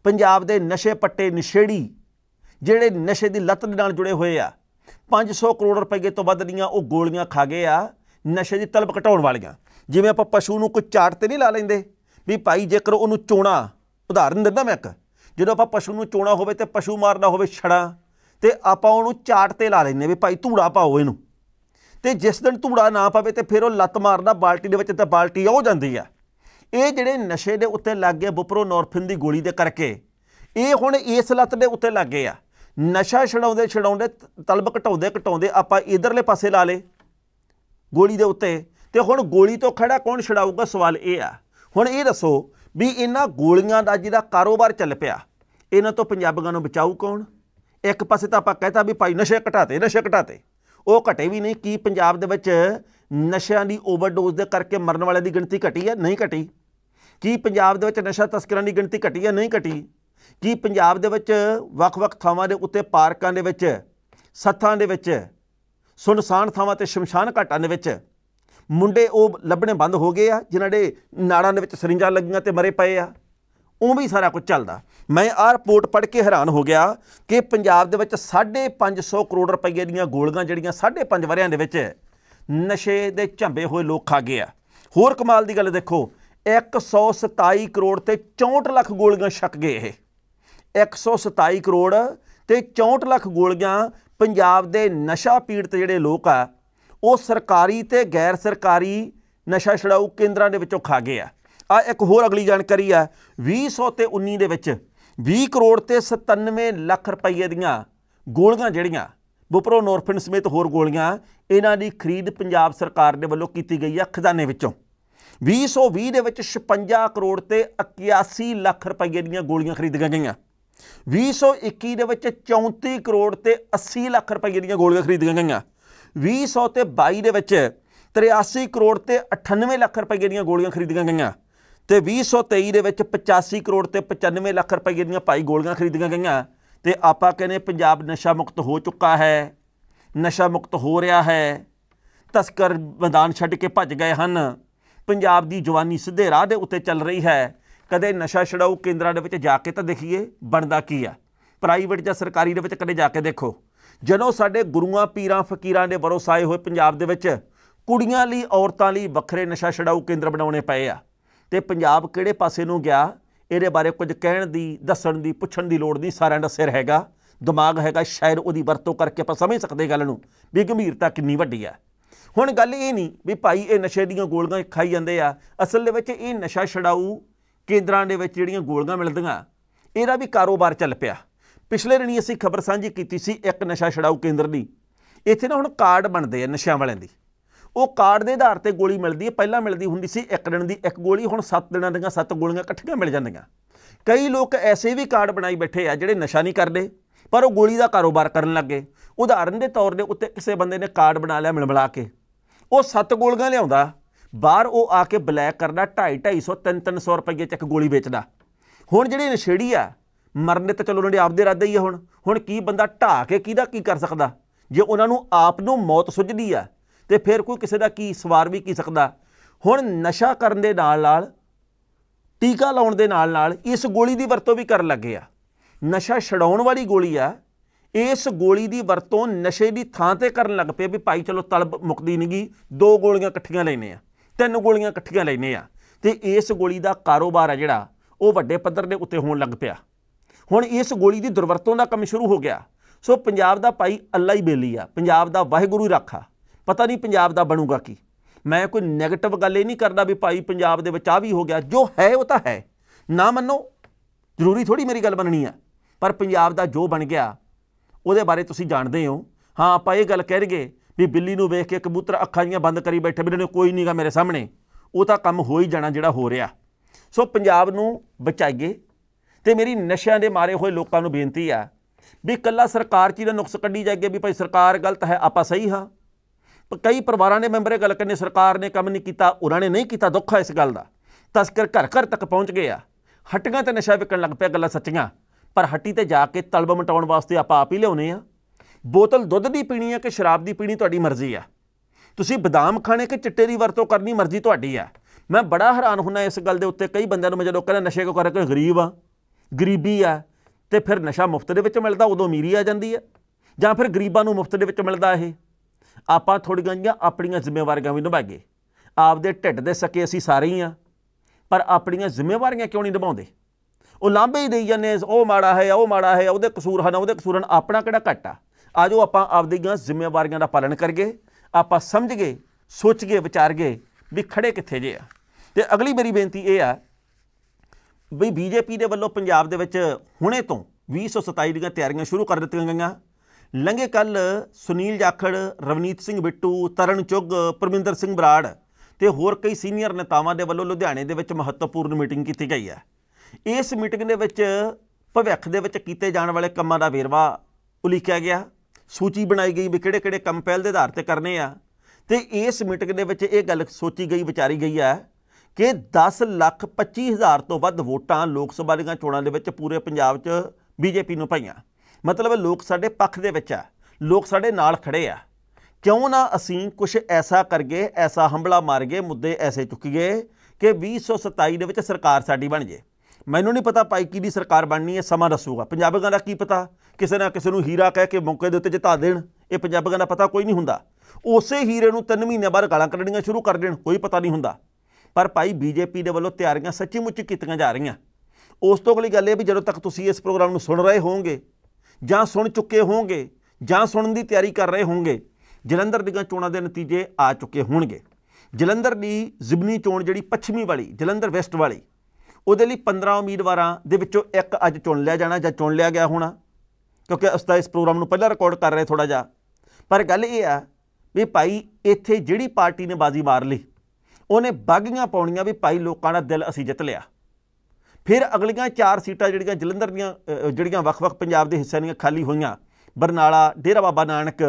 Speaker 1: ਪੰਜਾਬ ਦੇ ਨਸ਼ੇ ਪੱਟੇ ਨਸ਼ੇੜੀ ਜਿਹੜੇ ਨਸ਼ੇ ਦੀ ਲਤ ਦੇ ਨਾਲ ਜੁੜੇ ਹੋਏ ਆ 500 ਕਰੋੜ ਰੁਪਏ ਤੋਂ ਵੱਧ ਦੀਆਂ ਉਹ ਗੋਲੀਆਂ ਖਾ ਗਏ ਆ ਨਸ਼ੇ ਦੀ ਤਲਬ ਘਟਾਉਣ ਵਾਲੀਆਂ ਜਿਵੇਂ ਆਪਾਂ ਪਸ਼ੂ ਨੂੰ ਕੋਈ ਚਾਰਟ ਤੇ ਨਹੀਂ ਲਾ ਲੈਂਦੇ ਵੀ ਭਾਈ ਜੇਕਰ ਉਹਨੂੰ ਚੋਣਾ ਉਦਾਹਰਨ ਦਿੰਦਾ ਮੈਂ ਇੱਕ ਜਦੋਂ ਆਪਾਂ ਪਸ਼ੂ ਨੂੰ ਚੋਣਾ ਹੋਵੇ ਤੇ ਪਸ਼ੂ ਮਾਰਨਾ ਹੋਵੇ ਛੜਾ ਤੇ ਆਪਾਂ ਉਹਨੂੰ ਚਾਰਟ ਤੇ ਲਾ ਲੈਂਦੇ ਵੀ ਭਾਈ ਧੂੜਾ ਪਾਓ ਇਹਨੂੰ ਤੇ ਜਿਸ ਦਿਨ ਧੂੜਾ ਨਾ ਪਾਵੇ ਤੇ ਫਿਰ ਉਹ ਲੱਤ ਮਾਰਦਾ ਬਾਲਟੀ ਦੇ ਵਿੱਚ ਤੇ ਬਾਲਟੀ ਆਉ ਜਾਂਦੀ ਆ ਇਹ ਜਿਹੜੇ ਨਸ਼ੇ ਦੇ ਉੱਤੇ ਲੱਗ ਗਏ ਬੁਪਰੋ ਨੋਰਫਿਨ ਦੀ ਗੋਲੀ ਦੇ ਕਰਕੇ ਇਹ ਹੁਣ ਇਸ ਲੱਤ ਦੇ ਉੱਤੇ ਲੱਗ ਗਏ ਆ ਨਸ਼ਾ ਛਡਾਉਂਦੇ ਛਡਾਉਂਦੇ ਤਲਬ ਘਟਾਉਂਦੇ ਘਟਾਉਂਦੇ ਆਪਾਂ ਇਧਰਲੇ ਪਾਸੇ ਲਾ ਲੇ ਗੋਲੀ ਦੇ ਉੱਤੇ ਤੇ ਹੁਣ ਗੋਲੀ ਤੋਂ ਖੜਾ ਕੌਣ ਛਡਾਊਗਾ ਸਵਾਲ ਇਹ ਆ ਹੁਣ ਇਹ ਦੱਸੋ ਵੀ ਇਹਨਾਂ ਗੋਲੀਆਂ ਦਾ ਜਿਹਦਾ ਕਾਰੋਬਾਰ ਚੱਲ ਪਿਆ ਇਹਨਾਂ ਤੋਂ ਪੰਜਾਬੀਆਂ ਨੂੰ ਬਚਾਊ ਕੌਣ ਇੱਕ ਪਾਸੇ ਤਾਂ ਆਪਾਂ ਕਹਤਾ ਵੀ ਭਾਈ ਨਸ਼ੇ ਘਟਾਤੇ ਨਸ਼ੇ ਘਟਾਤੇ ਉਹ ਘਟੇ ਵੀ ਨਹੀਂ ਕੀ ਪੰਜਾਬ ਦੇ ਵਿੱਚ ਨਸ਼ਿਆਂ ਦੀ ਓਵਰਡੋਜ਼ ਦੇ ਕਰਕੇ ਮਰਨ ਵਾਲਿਆਂ ਦੀ ਗਿਣਤੀ ਘਟੀ ਹੈ ਨਹੀਂ ਘਟੀ ਕੀ ਪੰਜਾਬ ਦੇ ਵਿੱਚ ਨਸ਼ਾ ਤਸਕਰਾਂ ਦੀ ਗਿਣਤੀ ਘਟੀ ਹੈ ਨਹੀਂ ਘਟੀ ਕੀ ਪੰਜਾਬ ਦੇ ਵਿੱਚ ਵੱਖ-ਵੱਖ ਥਾਵਾਂ ਦੇ ਉੱਤੇ ਪਾਰਕਾਂ ਦੇ ਵਿੱਚ ਸੱਥਾਂ ਦੇ ਵਿੱਚ ਸੁਨਸਾਨ ਥਾਵਾਂ ਤੇ ਸ਼ਮਸ਼ਾਨ ਘਾਟਾਂ ਦੇ ਵਿੱਚ ਮੁੰਡੇ ਉਹ ਲੱਭਣੇ ਬੰਦ ਹੋ ਗਏ ਆ ਜਿਨ੍ਹਾਂ ਦੇ ਨਾੜਾਂ ਦੇ ਵਿੱਚ ਸਰਿੰਜਾਂ ਲੱਗੀਆਂ ਤੇ ਮਰੇ ਪਏ ਆ ਉਹ ਵੀ ਸਾਰਾ ਕੁਝ ਚੱਲਦਾ ਮੈਂ ਆਹ ਰਿਪੋਰਟ ਪੜ੍ਹ ਕੇ ਹੈਰਾਨ ਹੋ ਗਿਆ ਕਿ ਪੰਜਾਬ ਦੇ ਵਿੱਚ 550 ਕਰੋੜ ਰੁਪਏ ਦੀਆਂ ਗੋਲੀਆਂ ਜਿਹੜੀਆਂ 5.5 ਵਰਿਆਂ ਦੇ ਵਿੱਚ ਨਸ਼ੇ ਦੇ ਝੰਬੇ ਹੋਏ ਲੋਕ ਖਾ ਗਏ ਆ ਹੋਰ ਕਮਾਲ ਦੀ ਗੱਲ ਦੇਖੋ 127 ਕਰੋੜ ਤੇ 64 ਲੱਖ ਗੋਲੀਆਂ ਛੱਕ ਗਏ ਇਹ 127 ਕਰੋੜ ਤੇ 64 ਲੱਖ ਗੋਲੀਆਂ ਪੰਜਾਬ ਦੇ ਨਸ਼ਾ ਪੀੜਤ ਜਿਹੜੇ ਲੋਕ ਆ ਉਹ ਸਰਕਾਰੀ ਤੇ ਗੈਰ ਸਰਕਾਰੀ ਨਸ਼ਾ ਛਡਾਊ ਕੇਂਦਰਾਂ ਦੇ ਵਿੱਚੋਂ ਖਾ ਗਏ ਆ ਆ ਇੱਕ ਹੋਰ ਅਗਲੀ ਜਾਣਕਾਰੀ ਆ 2019 ਤੇ 19 ਦੇ ਵਿੱਚ 20 ਕਰੋੜ ਤੇ 97 ਲੱਖ ਰੁਪਏ ਦੀਆਂ ਗੋਲੀਆਂ ਜਿਹੜੀਆਂ ਬੁਪਰੋ ਨੋਰਫਿਨ ਸਮੇਤ ਹੋਰ ਗੋਲੀਆਂ ਇਹਨਾਂ ਦੀ ਖਰੀਦ ਪੰਜਾਬ ਸਰਕਾਰ ਦੇ ਵੱਲੋਂ ਕੀਤੀ ਗਈ ਆ ਖਜ਼ਾਨੇ ਵਿੱਚੋਂ 2020 ਦੇ ਵਿੱਚ 56 ਕਰੋੜ ਤੇ 81 ਲੱਖ ਰੁਪਏ ਦੀਆਂ ਗੋਲੀਆਂ ਖਰੀਦੀਆਂ ਗਈਆਂ 2021 ਦੇ ਵਿੱਚ 34 ਕਰੋੜ ਤੇ 80 ਲੱਖ ਰੁਪਏ ਦੀਆਂ ਗੋਲੀਆਂ ਖਰੀਦੀਆਂ ਗਈਆਂ 2000 ਤੇ 22 ਦੇ ਵਿੱਚ 83 ਕਰੋੜ ਤੇ 98 ਲੱਖ ਰੁਪਏ ਦੀਆਂ ਗੋਲੀਆਂ ਖਰੀਦੀਆਂ ਗਈਆਂ ਤੇ 2023 ਦੇ ਵਿੱਚ 85 ਕਰੋੜ ਤੇ 95 ਲੱਖ ਰੁਪਏ ਦੀਆਂ ਭਾਈ ਗੋਲੀਆਂ ਖਰੀਦੀਆਂ ਗਈਆਂ ਤੇ ਆਪਾਂ ਕਹਿੰਦੇ ਪੰਜਾਬ ਨਸ਼ਾ ਮੁਕਤ ਹੋ ਚੁੱਕਾ ਹੈ ਨਸ਼ਾ ਮੁਕਤ ਹੋ ਰਿਹਾ ਹੈ ਤਸਕਰ ਮੈਦਾਨ ਛੱਡ ਕੇ ਭੱਜ ਗਏ ਹਨ ਪੰਜਾਬ ਦੀ ਜਵਾਨੀ ਸਿੱਧੇ ਰਾਹ ਦੇ ਉੱਤੇ ਚੱਲ ਰਹੀ ਹੈ ਕਦੇ ਨਸ਼ਾ ਛਡਾਊ ਕੇਂਦਰਾਂ ਦੇ ਵਿੱਚ ਜਾ ਕੇ ਤਾਂ ਦੇਖੀਏ ਬਣਦਾ ਕੀ ਆ ਪ੍ਰਾਈਵੇਟ ਜਾਂ ਸਰਕਾਰੀ ਦੇ ਵਿੱਚ ਕਦੇ ਜਾ ਕੇ ਦੇਖੋ ਜਦੋਂ ਸਾਡੇ ਗੁਰੂਆਂ ਪੀਰਾਂ ਫਕੀਰਾਂ ਦੇ ਵਰੋਸਾਏ ਹੋਏ ਪੰਜਾਬ ਦੇ ਵਿੱਚ ਕੁੜੀਆਂ ਲਈ ਔਰਤਾਂ ਲਈ ਵੱਖਰੇ ਨਸ਼ਾ ਛਡਾਊ ਕੇਂਦਰ ਬਣਾਉਣੇ ਪਏ ਆ ਤੇ ਪੰਜਾਬ ਕਿਹੜੇ ਪਾਸੇ ਨੂੰ ਗਿਆ ਇਹਦੇ ਬਾਰੇ ਕੁਝ ਕਹਿਣ ਦੀ ਦੱਸਣ ਦੀ ਪੁੱਛਣ ਦੀ ਲੋੜ ਨਹੀਂ ਸਾਰਿਆਂ ਦਾ ਸਿਰ ਹੈਗਾ ਦਿਮਾਗ ਹੈਗਾ ਸ਼ਾਇਰ ਉਹਦੀ ਵਰਤੋਂ ਕਰਕੇ ਆਪਾਂ ਸਮਝ ਸਕਦੇ ਗੱਲ ਨੂੰ ਵੀ ਗੰਭੀਰਤਾ ਕਿੰਨੀ ਵੱਡੀ ਆ ਹੁਣ ਗੱਲ ਇਹ ਨਹੀਂ ਵੀ ਭਾਈ ਇਹ ਨਸ਼ੇ ਦੀਆਂ ਗੋਲੀਆਂ ਖਾਈ ਜਾਂਦੇ ਆ ਅਸਲ ਦੇ ਵਿੱਚ ਇਹ ਨਸ਼ਾ ਛਡਾਊ ਕੇਂਦਰਾਂ ਦੇ ਵਿੱਚ ਜਿਹੜੀਆਂ ਗੋਲੀਆਂ ਮਿਲਦੀਆਂ ਇਹਦਾ ਵੀ ਕਾਰੋਬਾਰ ਚੱਲ ਪਿਆ ਪਿਛਲੇ ਰਣੀ ਅਸੀਂ ਖਬਰ ਸਾਂਝੀ ਕੀਤੀ ਸੀ ਇੱਕ ਨਸ਼ਾ ਛਡਾਊ ਕੇਂਦਰ ਦੀ ਇੱਥੇ ਨਾ ਹੁਣ ਕਾਰਡ ਬਣਦੇ ਆ ਨਸ਼ਿਆਂ ਵਾਲਿਆਂ ਦੀ ਉਹ ਕਾਰਡ ਦੇ ਆਧਾਰ ਤੇ ਗੋਲੀ ਮਿਲਦੀ ਹੈ ਪਹਿਲਾਂ ਮਿਲਦੀ ਹੁੰਦੀ ਸੀ ਇੱਕ ਦਿਨ ਦੀ ਇੱਕ ਗੋਲੀ ਹੁਣ 7 ਦਿਨਾਂ ਦੀਆਂ 7 ਗੋਲੀਆਂ ਇਕੱਠੀਆਂ ਮਿਲ ਜਾਂਦੀਆਂ ਕਈ ਲੋਕ ਐਸੇ ਵੀ ਕਾਰਡ ਬਣਾਈ ਬੈਠੇ ਆ ਜਿਹੜੇ ਨਸ਼ਾ ਨਹੀਂ ਕਰਦੇ ਪਰ ਉਹ ਗੋਲੀ ਦਾ ਕਾਰੋਬਾਰ ਕਰਨ ਲੱਗੇ ਉਦਾਹਰਨ ਦੇ ਤੌਰ ਦੇ ਉੱਤੇ ਕਿਸੇ ਬੰਦੇ ਨੇ ਕਾਰਡ ਬਣਾ ਲਿਆ ਮਿਲਮਲਾ ਕੇ ਉਹ 7 ਗੋਲੀਆਂ ਲਿਆਉਂਦਾ ਬਾਹਰ ਉਹ ਆ ਕੇ ਬਲੈਕ ਕਰਦਾ 2.5 250 3 300 ਰੁਪਏ ਚ ਇੱਕ ਗੋਲੀ ਵੇਚਦਾ ਹੁਣ ਜਿਹੜੇ ਨਸ਼ੇੜੀ ਆ ਮਰਨੇ ਤਾਂ ਚਲੋ ਉਹਨਾਂ ਦੇ ਆਪਦੇ ਇਰਾਦੇ ਹੀ ਆ ਹੁਣ ਹੁਣ ਕੀ ਬੰਦਾ ਢਾ ਕੇ ਕਿਹਦਾ ਕੀ ਕਰ ਸਕਦਾ ਜੇ ਉਹਨਾਂ ਨੂੰ ਆਪ ਨੂੰ ਮੌਤ ਸੁਝਦੀ ਆ ਤੇ ਫਿਰ ਕੋਈ ਕਿਸੇ ਦਾ ਕੀ ਸਵਾਰ ਵੀ ਕੀ ਸਕਦਾ ਹੁਣ ਨਸ਼ਾ ਕਰਨ ਦੇ ਨਾਲ ਨਾਲ ਟੀਕਾ ਲਾਉਣ ਦੇ ਨਾਲ ਨਾਲ ਇਸ ਗੋਲੀ ਦੀ ਵਰਤੋਂ ਵੀ ਕਰਨ ਲੱਗੇ ਆ ਨਸ਼ਾ ਛਡਾਉਣ ਵਾਲੀ ਗੋਲੀ ਆ ਇਸ ਗੋਲੀ ਦੀ ਵਰਤੋਂ ਨਸ਼ੇ ਦੀ ਥਾਂ ਤੇ ਕਰਨ ਲੱਗ ਪਏ ਵੀ ਭਾਈ ਚਲੋ ਤਲਬ ਮੁਕਦੀ ਨਹੀਂਗੀ ਦੋ ਗੋਲੀਆਂ ਇਕੱਠੀਆਂ ਲੈਨੇ ਆ ਤਿੰਨ ਗੋਲੀਆਂ ਇਕੱਠੀਆਂ ਲੈਨੇ ਆ ਤੇ ਇਸ ਗੋਲੀ ਦਾ ਕਾਰੋਬਾਰ ਆ ਜਿਹੜਾ ਉਹ ਵੱਡੇ ਪੱਧਰ ਦੇ ਉੱਤੇ ਹੋਣ ਲੱਗ ਪਿਆ ਹੁਣ ਇਸ ਗੋਲੀ ਦੀ ਦੁਰਵਰਤੋਂ ਦਾ ਕੰਮ ਸ਼ੁਰੂ ਹੋ ਗਿਆ ਸੋ ਪੰਜਾਬ ਦਾ ਭਾਈ ਅੱਲਾ ਹੀ ਬੇਲੀ ਆ ਪੰਜਾਬ ਦਾ ਵਾਹਿਗੁਰੂ ਹੀ ਰੱਖਾ ਪਤਾ ਨਹੀਂ ਪੰਜਾਬ ਦਾ ਬਣੂਗਾ ਕੀ ਮੈਂ ਕੋਈ 네ਗੇਟਿਵ ਗੱਲ ਇਹ ਨਹੀਂ ਕਰਦਾ ਵੀ ਭਾਈ ਪੰਜਾਬ ਦੇ ਵਿੱਚ ਆ ਵੀ ਹੋ ਗਿਆ ਜੋ ਹੈ ਉਹ ਤਾਂ ਹੈ ਨਾ ਮੰਨੋ ਜ਼ਰੂਰੀ ਥੋੜੀ ਮੇਰੀ ਗੱਲ ਬਣਨੀ ਆ ਪਰ ਪੰਜਾਬ ਦਾ ਜੋ ਬਣ ਗਿਆ ਉਹਦੇ ਬਾਰੇ ਤੁਸੀਂ ਜਾਣਦੇ ਹੋ ਹਾਂ ਆਪਾਂ ਇਹ ਗੱਲ ਕਹਿ ਰਗੇ ਵੀ ਬਿੱਲੀ ਨੂੰ ਵੇਖ ਕੇ ਕਬੂਤਰ ਅੱਖਾਂ ਜੀਆਂ ਬੰਦ ਕਰੀ ਬੈਠੇ ਬਿੱਲੀ ਨੇ ਕੋਈ ਨਹੀਂਗਾ ਮੇਰੇ ਸਾਹਮਣੇ ਉਹ ਤਾਂ ਕੰਮ ਹੋ ਹੀ ਜਾਣਾ ਜਿਹੜਾ ਹੋ ਰਿਹਾ ਸੋ ਪੰਜਾਬ ਨੂੰ ਬਚਾਈਏ ਤੇ ਮੇਰੀ ਨਸ਼ਿਆਂ ਦੇ ਮਾਰੇ ਹੋਏ ਲੋਕਾਂ ਨੂੰ ਬੇਨਤੀ ਆ ਵੀ ਕੱਲਾ ਸਰਕਾਰ ਚ ਹੀ ਨੁਕਸ ਕੱਢੀ ਜਾਏਗੀ ਵੀ ਭਾਈ ਸਰਕਾਰ ਗਲਤ ਹੈ ਆਪਾਂ ਸਹੀ ਹਾਂ ਪਰ ਕਈ ਪਰਿਵਾਰਾਂ ਦੇ ਮੈਂਬਰ ਇਹ ਗੱਲ ਕਰਨੇ ਸਰਕਾਰ ਨੇ ਕੰਮ ਨਹੀਂ ਕੀਤਾ ਉਹਨਾਂ ਨੇ ਨਹੀਂ ਕੀਤਾ ਦੁੱਖ ਹੈ ਇਸ ਗੱਲ ਦਾ ਤਸਕਰ ਘਰ ਘਰ ਤੱਕ ਪਹੁੰਚ ਗਏ ਆ ਹੱਟੀਆਂ ਤੇ ਨਸ਼ਾ ਵਿਕਣ ਲੱਗ ਪਿਆ ਗੱਲਾਂ ਸੱਚੀਆਂ ਪਰ ਹੱਟੀ ਤੇ ਜਾ ਕੇ ਤਲਬ ਮਟਾਉਣ ਵਾਸਤੇ ਆਪਾਂ ਆਪ ਹੀ ਲਿਆਉਨੇ ਆ ਬੋਤਲ ਦੁੱਧ ਦੀ ਪੀਣੀ ਆ ਕਿ ਸ਼ਰਾਬ ਦੀ ਪੀਣੀ ਤੁਹਾਡੀ ਮਰਜ਼ੀ ਆ ਤੁਸੀਂ ਬਦਾਮ ਖਾਣੇ ਕਿ ਚਿੱਟੇ ਦੀ ਵਰਤੋਂ ਕਰਨੀ ਮਰਜ਼ੀ ਤੁਹਾਡੀ ਆ ਮੈਂ ਬੜਾ ਹੈਰਾਨ ਹੁੰਨਾ ਇਸ ਗੱਲ ਦੇ ਉੱਤੇ ਕਈ ਬੰਦਿਆਂ ਨੂੰ ਮੈਂ ਜਦੋਂ ਕਹਿੰਦਾ ਨਸ਼ੇ ਕੋ ਕਰਕੇ ਗਰੀਬ ਆ ਗਰੀਬੀ ਆ ਤੇ ਫਿਰ ਨਸ਼ਾ ਮੁਫਤ ਦੇ ਵਿੱਚ ਮਿਲਦਾ ਉਦੋਂ ਅਮੀਰੀ ਆ ਜਾਂਦੀ ਹੈ ਜਾਂ ਫਿਰ ਗਰੀਬਾਂ ਨੂੰ ਮੁਫਤ ਦੇ ਵਿੱਚ ਮਿਲਦਾ ਇਹ ਆਪਾਂ ਥੋੜੀਆਂ ਜੀਆਂ ਆਪਣੀਆਂ ਜ਼ਿੰਮੇਵਾਰੀਆਂ ਵੀ ਨਿਭਾਗੇ ਆਪਦੇ ਢਿੱਡ ਦੇ ਸਕੇ ਅਸੀਂ ਸਾਰੇ ਹੀ ਆ ਪਰ ਆਪਣੀਆਂ ਜ਼ਿੰਮੇਵਾਰੀਆਂ ਕਿਉਂ ਨਹੀਂ ਨਿਭਾਉਂਦੇ ਉਹ ਲਾਂਭੇ ਹੀ ਦੇਈ ਜਾਂਦੇ ਉਹ ਮਾੜਾ ਹੈ ਉਹ ਮਾੜਾ ਹੈ ਉਹਦੇ ਕਸੂਰ ਹਨ ਉਹਦੇ ਕਸੂਰਨ ਆਪਣਾ ਕਿਹੜਾ ਘਟਾ ਆਜੋ ਆਪਾਂ ਆਪਦੀਆਂ ਜ਼ਿੰਮੇਵਾਰੀਆਂ ਦਾ ਪਾਲਣ ਕਰਗੇ ਆਪਾਂ ਸਮਝ ਗਏ ਸੋਚ ਗਏ ਵਿਚਾਰ ਗਏ ਵੀ ਖੜੇ ਕਿੱਥੇ ਜੇ ਆ ਤੇ ਅਗਲੀ ਮੇਰੀ ਬੇਨਤੀ ਇਹ ਆ ਵੀ ਬੀਜੇਪੀ ਦੇ ਵੱਲੋਂ ਪੰਜਾਬ ਦੇ ਵਿੱਚ ਹੁਣੇ ਤੋਂ 2027 ਦੀਆਂ ਤਿਆਰੀਆਂ ਸ਼ੁਰੂ ਕਰ ਦਿੱਤੀਆਂ ਗਈਆਂ ਲੰਘੇ ਕੱਲ ਸੁਨੀਲ ਜਾਖੜ ਰਵਨੀਤ ਸਿੰਘ ਬਿੱਟੂ ਤਰਨ ਚੁੱਗ ਪਰਮਿੰਦਰ ਸਿੰਘ ਬਰਾੜ ਤੇ ਹੋਰ ਕਈ ਸੀਨੀਅਰ ਨੇਤਾਵਾਂ ਦੇ ਵੱਲੋਂ ਲੁਧਿਆਣੇ ਦੇ ਵਿੱਚ ਮਹੱਤਵਪੂਰਨ ਮੀਟਿੰਗ ਕੀਤੀ ਗਈ ਹੈ ਇਸ ਮੀਟਿੰਗ ਦੇ ਵਿੱਚ ਭਵਿੱਖ ਦੇ ਵਿੱਚ ਕੀਤੇ ਜਾਣ ਵਾਲੇ ਕੰਮਾਂ ਦਾ ਵੇਰਵਾ ਉਲੀਕਿਆ ਗਿਆ ਸੂਚੀ ਬਣਾਈ ਗਈ ਵੀ ਕਿਹੜੇ-ਕਿਹੜੇ ਕੰਮ ਪਹਿਲ ਦੇ ਆਧਾਰ ਤੇ ਕਰਨੇ ਆ ਤੇ ਇਸ ਮੀਟਿੰਗ ਦੇ ਵਿੱਚ ਇਹ ਗੱਲ ਸੋਚੀ ਗਈ ਵਿਚਾਰੀ ਗਈ ਹੈ ਕਿ 10 ਲੱਖ 25 ਹਜ਼ਾਰ ਤੋਂ ਵੱਧ ਵੋਟਾਂ ਲੋਕ ਸਭਾ ਦੀਆਂ ਚੋਣਾਂ ਦੇ ਵਿੱਚ ਪੂਰੇ ਪੰਜਾਬ 'ਚ ਬੀਜੇਪੀ ਨੂੰ ਪਈਆਂ ਮਤਲਬ ਲੋਕ ਸਾਡੇ ਪੱਖ ਦੇ ਵਿੱਚ ਆ ਲੋਕ ਸਾਡੇ ਨਾਲ ਖੜੇ ਆ ਕਿਉਂ ਨਾ ਅਸੀਂ ਕੁਝ ਐਸਾ ਕਰਗੇ ਐਸਾ ਹੰਬਲਾ ਮਾਰਗੇ ਮੁੱਦੇ ਐਸੇ ਚੁੱਕੀਏ ਕਿ 2027 ਦੇ ਵਿੱਚ ਸਰਕਾਰ ਸਾਡੀ ਬਣ ਜੇ ਮੈਨੂੰ ਨਹੀਂ ਪਤਾ ਪਾਈ ਕੀ ਦੀ ਸਰਕਾਰ ਬਣਨੀ ਹੈ ਸਮਾਂ ਦੱਸੂਗਾ ਪੰਜਾਬੀਆਂ ਦਾ ਕੀ ਪਤਾ ਕਿਸੇ ਨਾ ਕਿਸੇ ਨੂੰ ਹੀਰਾ ਕਹਿ ਕੇ ਮੌਕੇ ਦੇ ਉੱਤੇ ਜਿਤਾ ਦੇਣ ਇਹ ਪੰਜਾਬੀਆਂ ਦਾ ਪਤਾ ਕੋਈ ਨਹੀਂ ਹੁੰਦਾ ਉਸੇ ਹੀਰੇ ਨੂੰ 3 ਮਹੀਨੇ ਬਾਅਦ ਗਾਲਾਂ ਕੱਢਣੀਆਂ ਸ਼ੁਰੂ ਕਰ ਦੇਣ ਕੋਈ ਪਤਾ ਨਹੀਂ ਹੁੰਦਾ ਪਰ ਭਾਈ ਬੀਜੇਪੀ ਦੇ ਵੱਲੋਂ ਤਿਆਰੀਆਂ ਸੱਚੀ ਮੁੱਚ ਕੀਤੀਆਂ ਜਾ ਰਹੀਆਂ ਉਸ ਤੋਂ ਅਗਲੀ ਗੱਲ ਇਹ ਵੀ ਜਦੋਂ ਤੱਕ ਤੁਸੀਂ ਇਸ ਪ੍ਰੋਗਰਾਮ ਨੂੰ ਸੁਣ ਰਹੇ ਹੋਵੋਗੇ ਜਾਂ ਸੁਣ ਚੁੱਕੇ ਹੋਵੋਗੇ ਜਾਂ ਸੁਣਨ ਦੀ ਤਿਆਰੀ ਕਰ ਰਹੇ ਹੋਵੋਗੇ ਜਲੰਧਰ ਦੀਆਂ ਚੋਣਾਂ ਦੇ ਨਤੀਜੇ ਆ ਚੁੱਕੇ ਹੋਣਗੇ ਜਲੰਧਰ ਦੀ ਜ਼ਿਬਨੀ ਚੋਣ ਜਿਹੜੀ ਪੱਛਮੀ ਵਾਲੀ ਜਲੰਧਰ ਵੈਸਟ ਵਾਲੀ ਉਹਦੇ ਲਈ 15 ਉਮੀਦਵਾਰਾਂ ਦੇ ਵਿੱਚੋਂ ਇੱਕ ਅੱਜ ਚੁਣ ਲਿਆ ਜਾਣਾ ਜਾਂ ਚੁਣ ਲਿਆ ਗਿਆ ਹੋਣਾ ਕਿਉਂਕਿ ਅਸਤਾ ਇਸ ਪ੍ਰੋਗਰਾਮ ਨੂੰ ਪਹਿਲਾਂ ਰਿਕਾਰਡ ਕਰ ਰਹੇ ਥੋੜਾ ਜਿਹਾ ਪਰ ਗੱਲ ਇਹ ਆ ਵੀ ਭਾਈ ਇੱਥੇ ਜਿਹੜੀ ਪਾਰਟੀ ਨੇ ਬਾਜ਼ੀ ਮਾਰ ਲਈ ਉਹਨੇ ਬਾਗੀਆਂ ਪਾਉਣੀਆਂ ਵੀ ਭਾਈ ਲੋਕਾਂ ਦਾ ਦਿਲ ਅਸੀਂ ਜਿੱਤ ਲਿਆ ਫਿਰ ਅਗਲੀਆਂ ਚਾਰ ਸੀਟਾਂ ਜਿਹੜੀਆਂ ਜਲੰਧਰ ਦੀਆਂ ਜਿਹੜੀਆਂ ਵੱਖ-ਵੱਖ ਪੰਜਾਬ ਦੇ ਹਿੱਸਿਆਂ ਦੀਆਂ ਖਾਲੀ ਹੋਈਆਂ ਬਰਨਾਲਾ ਡੇਰਾ ਬਾਬਾ ਨਾਨਕ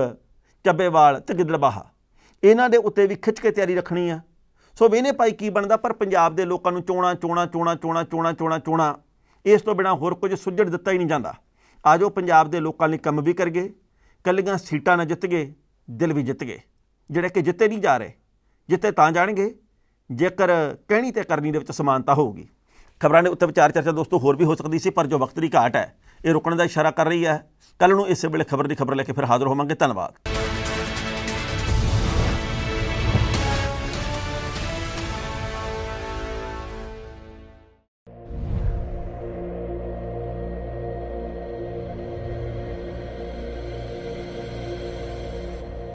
Speaker 1: ਚੱਬੇਵਾਲ ਤੇ ਗਿੱਦੜਬਾਹਾ ਇਹਨਾਂ ਦੇ ਉੱਤੇ ਵੀ ਖਿੱਚ ਕੇ ਤਿਆਰੀ ਰੱਖਣੀ ਆ ਸੋ ਇਹਨੇ ਪਾਈ ਕੀ ਬਣਦਾ ਪਰ ਪੰਜਾਬ ਦੇ ਲੋਕਾਂ ਨੂੰ ਚੋਣਾ ਚੋਣਾ ਚੋਣਾ ਚੋਣਾ ਚੋਣਾ ਚੋਣਾ ਚੋਣਾ ਇਸ ਤੋਂ ਬਿਨਾ ਹੋਰ ਕੁਝ ਸੁਝੜ ਦਿੱਤਾ ਹੀ ਨਹੀਂ ਜਾਂਦਾ ਆਜੋ ਪੰਜਾਬ ਦੇ ਲੋਕਾਂ ਲਈ ਕੰਮ ਵੀ ਕਰ ਗਏ ਕੱਲੀਆਂ ਸੀਟਾਂ ਨਾ ਜਿੱਤ ਗਏ ਦਿਲ ਵੀ ਜਿੱਤ ਗਏ ਜਿਹੜੇ ਕਿ ਜਿੱਤੇ ਨਹੀਂ ਜਾ ਰਹੇ ਜਿੱਤੇ ਤਾਂ ਜਾਣਗੇ ਜੇਕਰ ਕਹਿਣੀ ਤੇ ਕਰਨੀ ਦੇ ਵਿੱਚ ਸਮਾਨਤਾ ਹੋਊਗੀ ਖਬਰਾਂ ਦੇ ਉੱਤੇ ਵਿਚਾਰ ਚਰਚਾ ਦੋਸਤੋ ਹੋਰ ਵੀ ਹੋ ਸਕਦੀ ਸੀ ਪਰ ਜੋ ਵਕਤ ਦੀ ਘਾਟ ਹੈ ਇਹ ਰੁਕਣ ਦਾ ਇਸ਼ਾਰਾ ਕਰ ਰਹੀ ਹੈ ਕੱਲ ਨੂੰ ਇਸੇ ਵੇਲੇ ਖਬਰ ਦੀ ਖਬਰ ਲੈ ਕੇ ਫਿਰ ਹਾਜ਼ਰ ਹੋਵਾਂਗੇ ਧੰਨਵਾਦ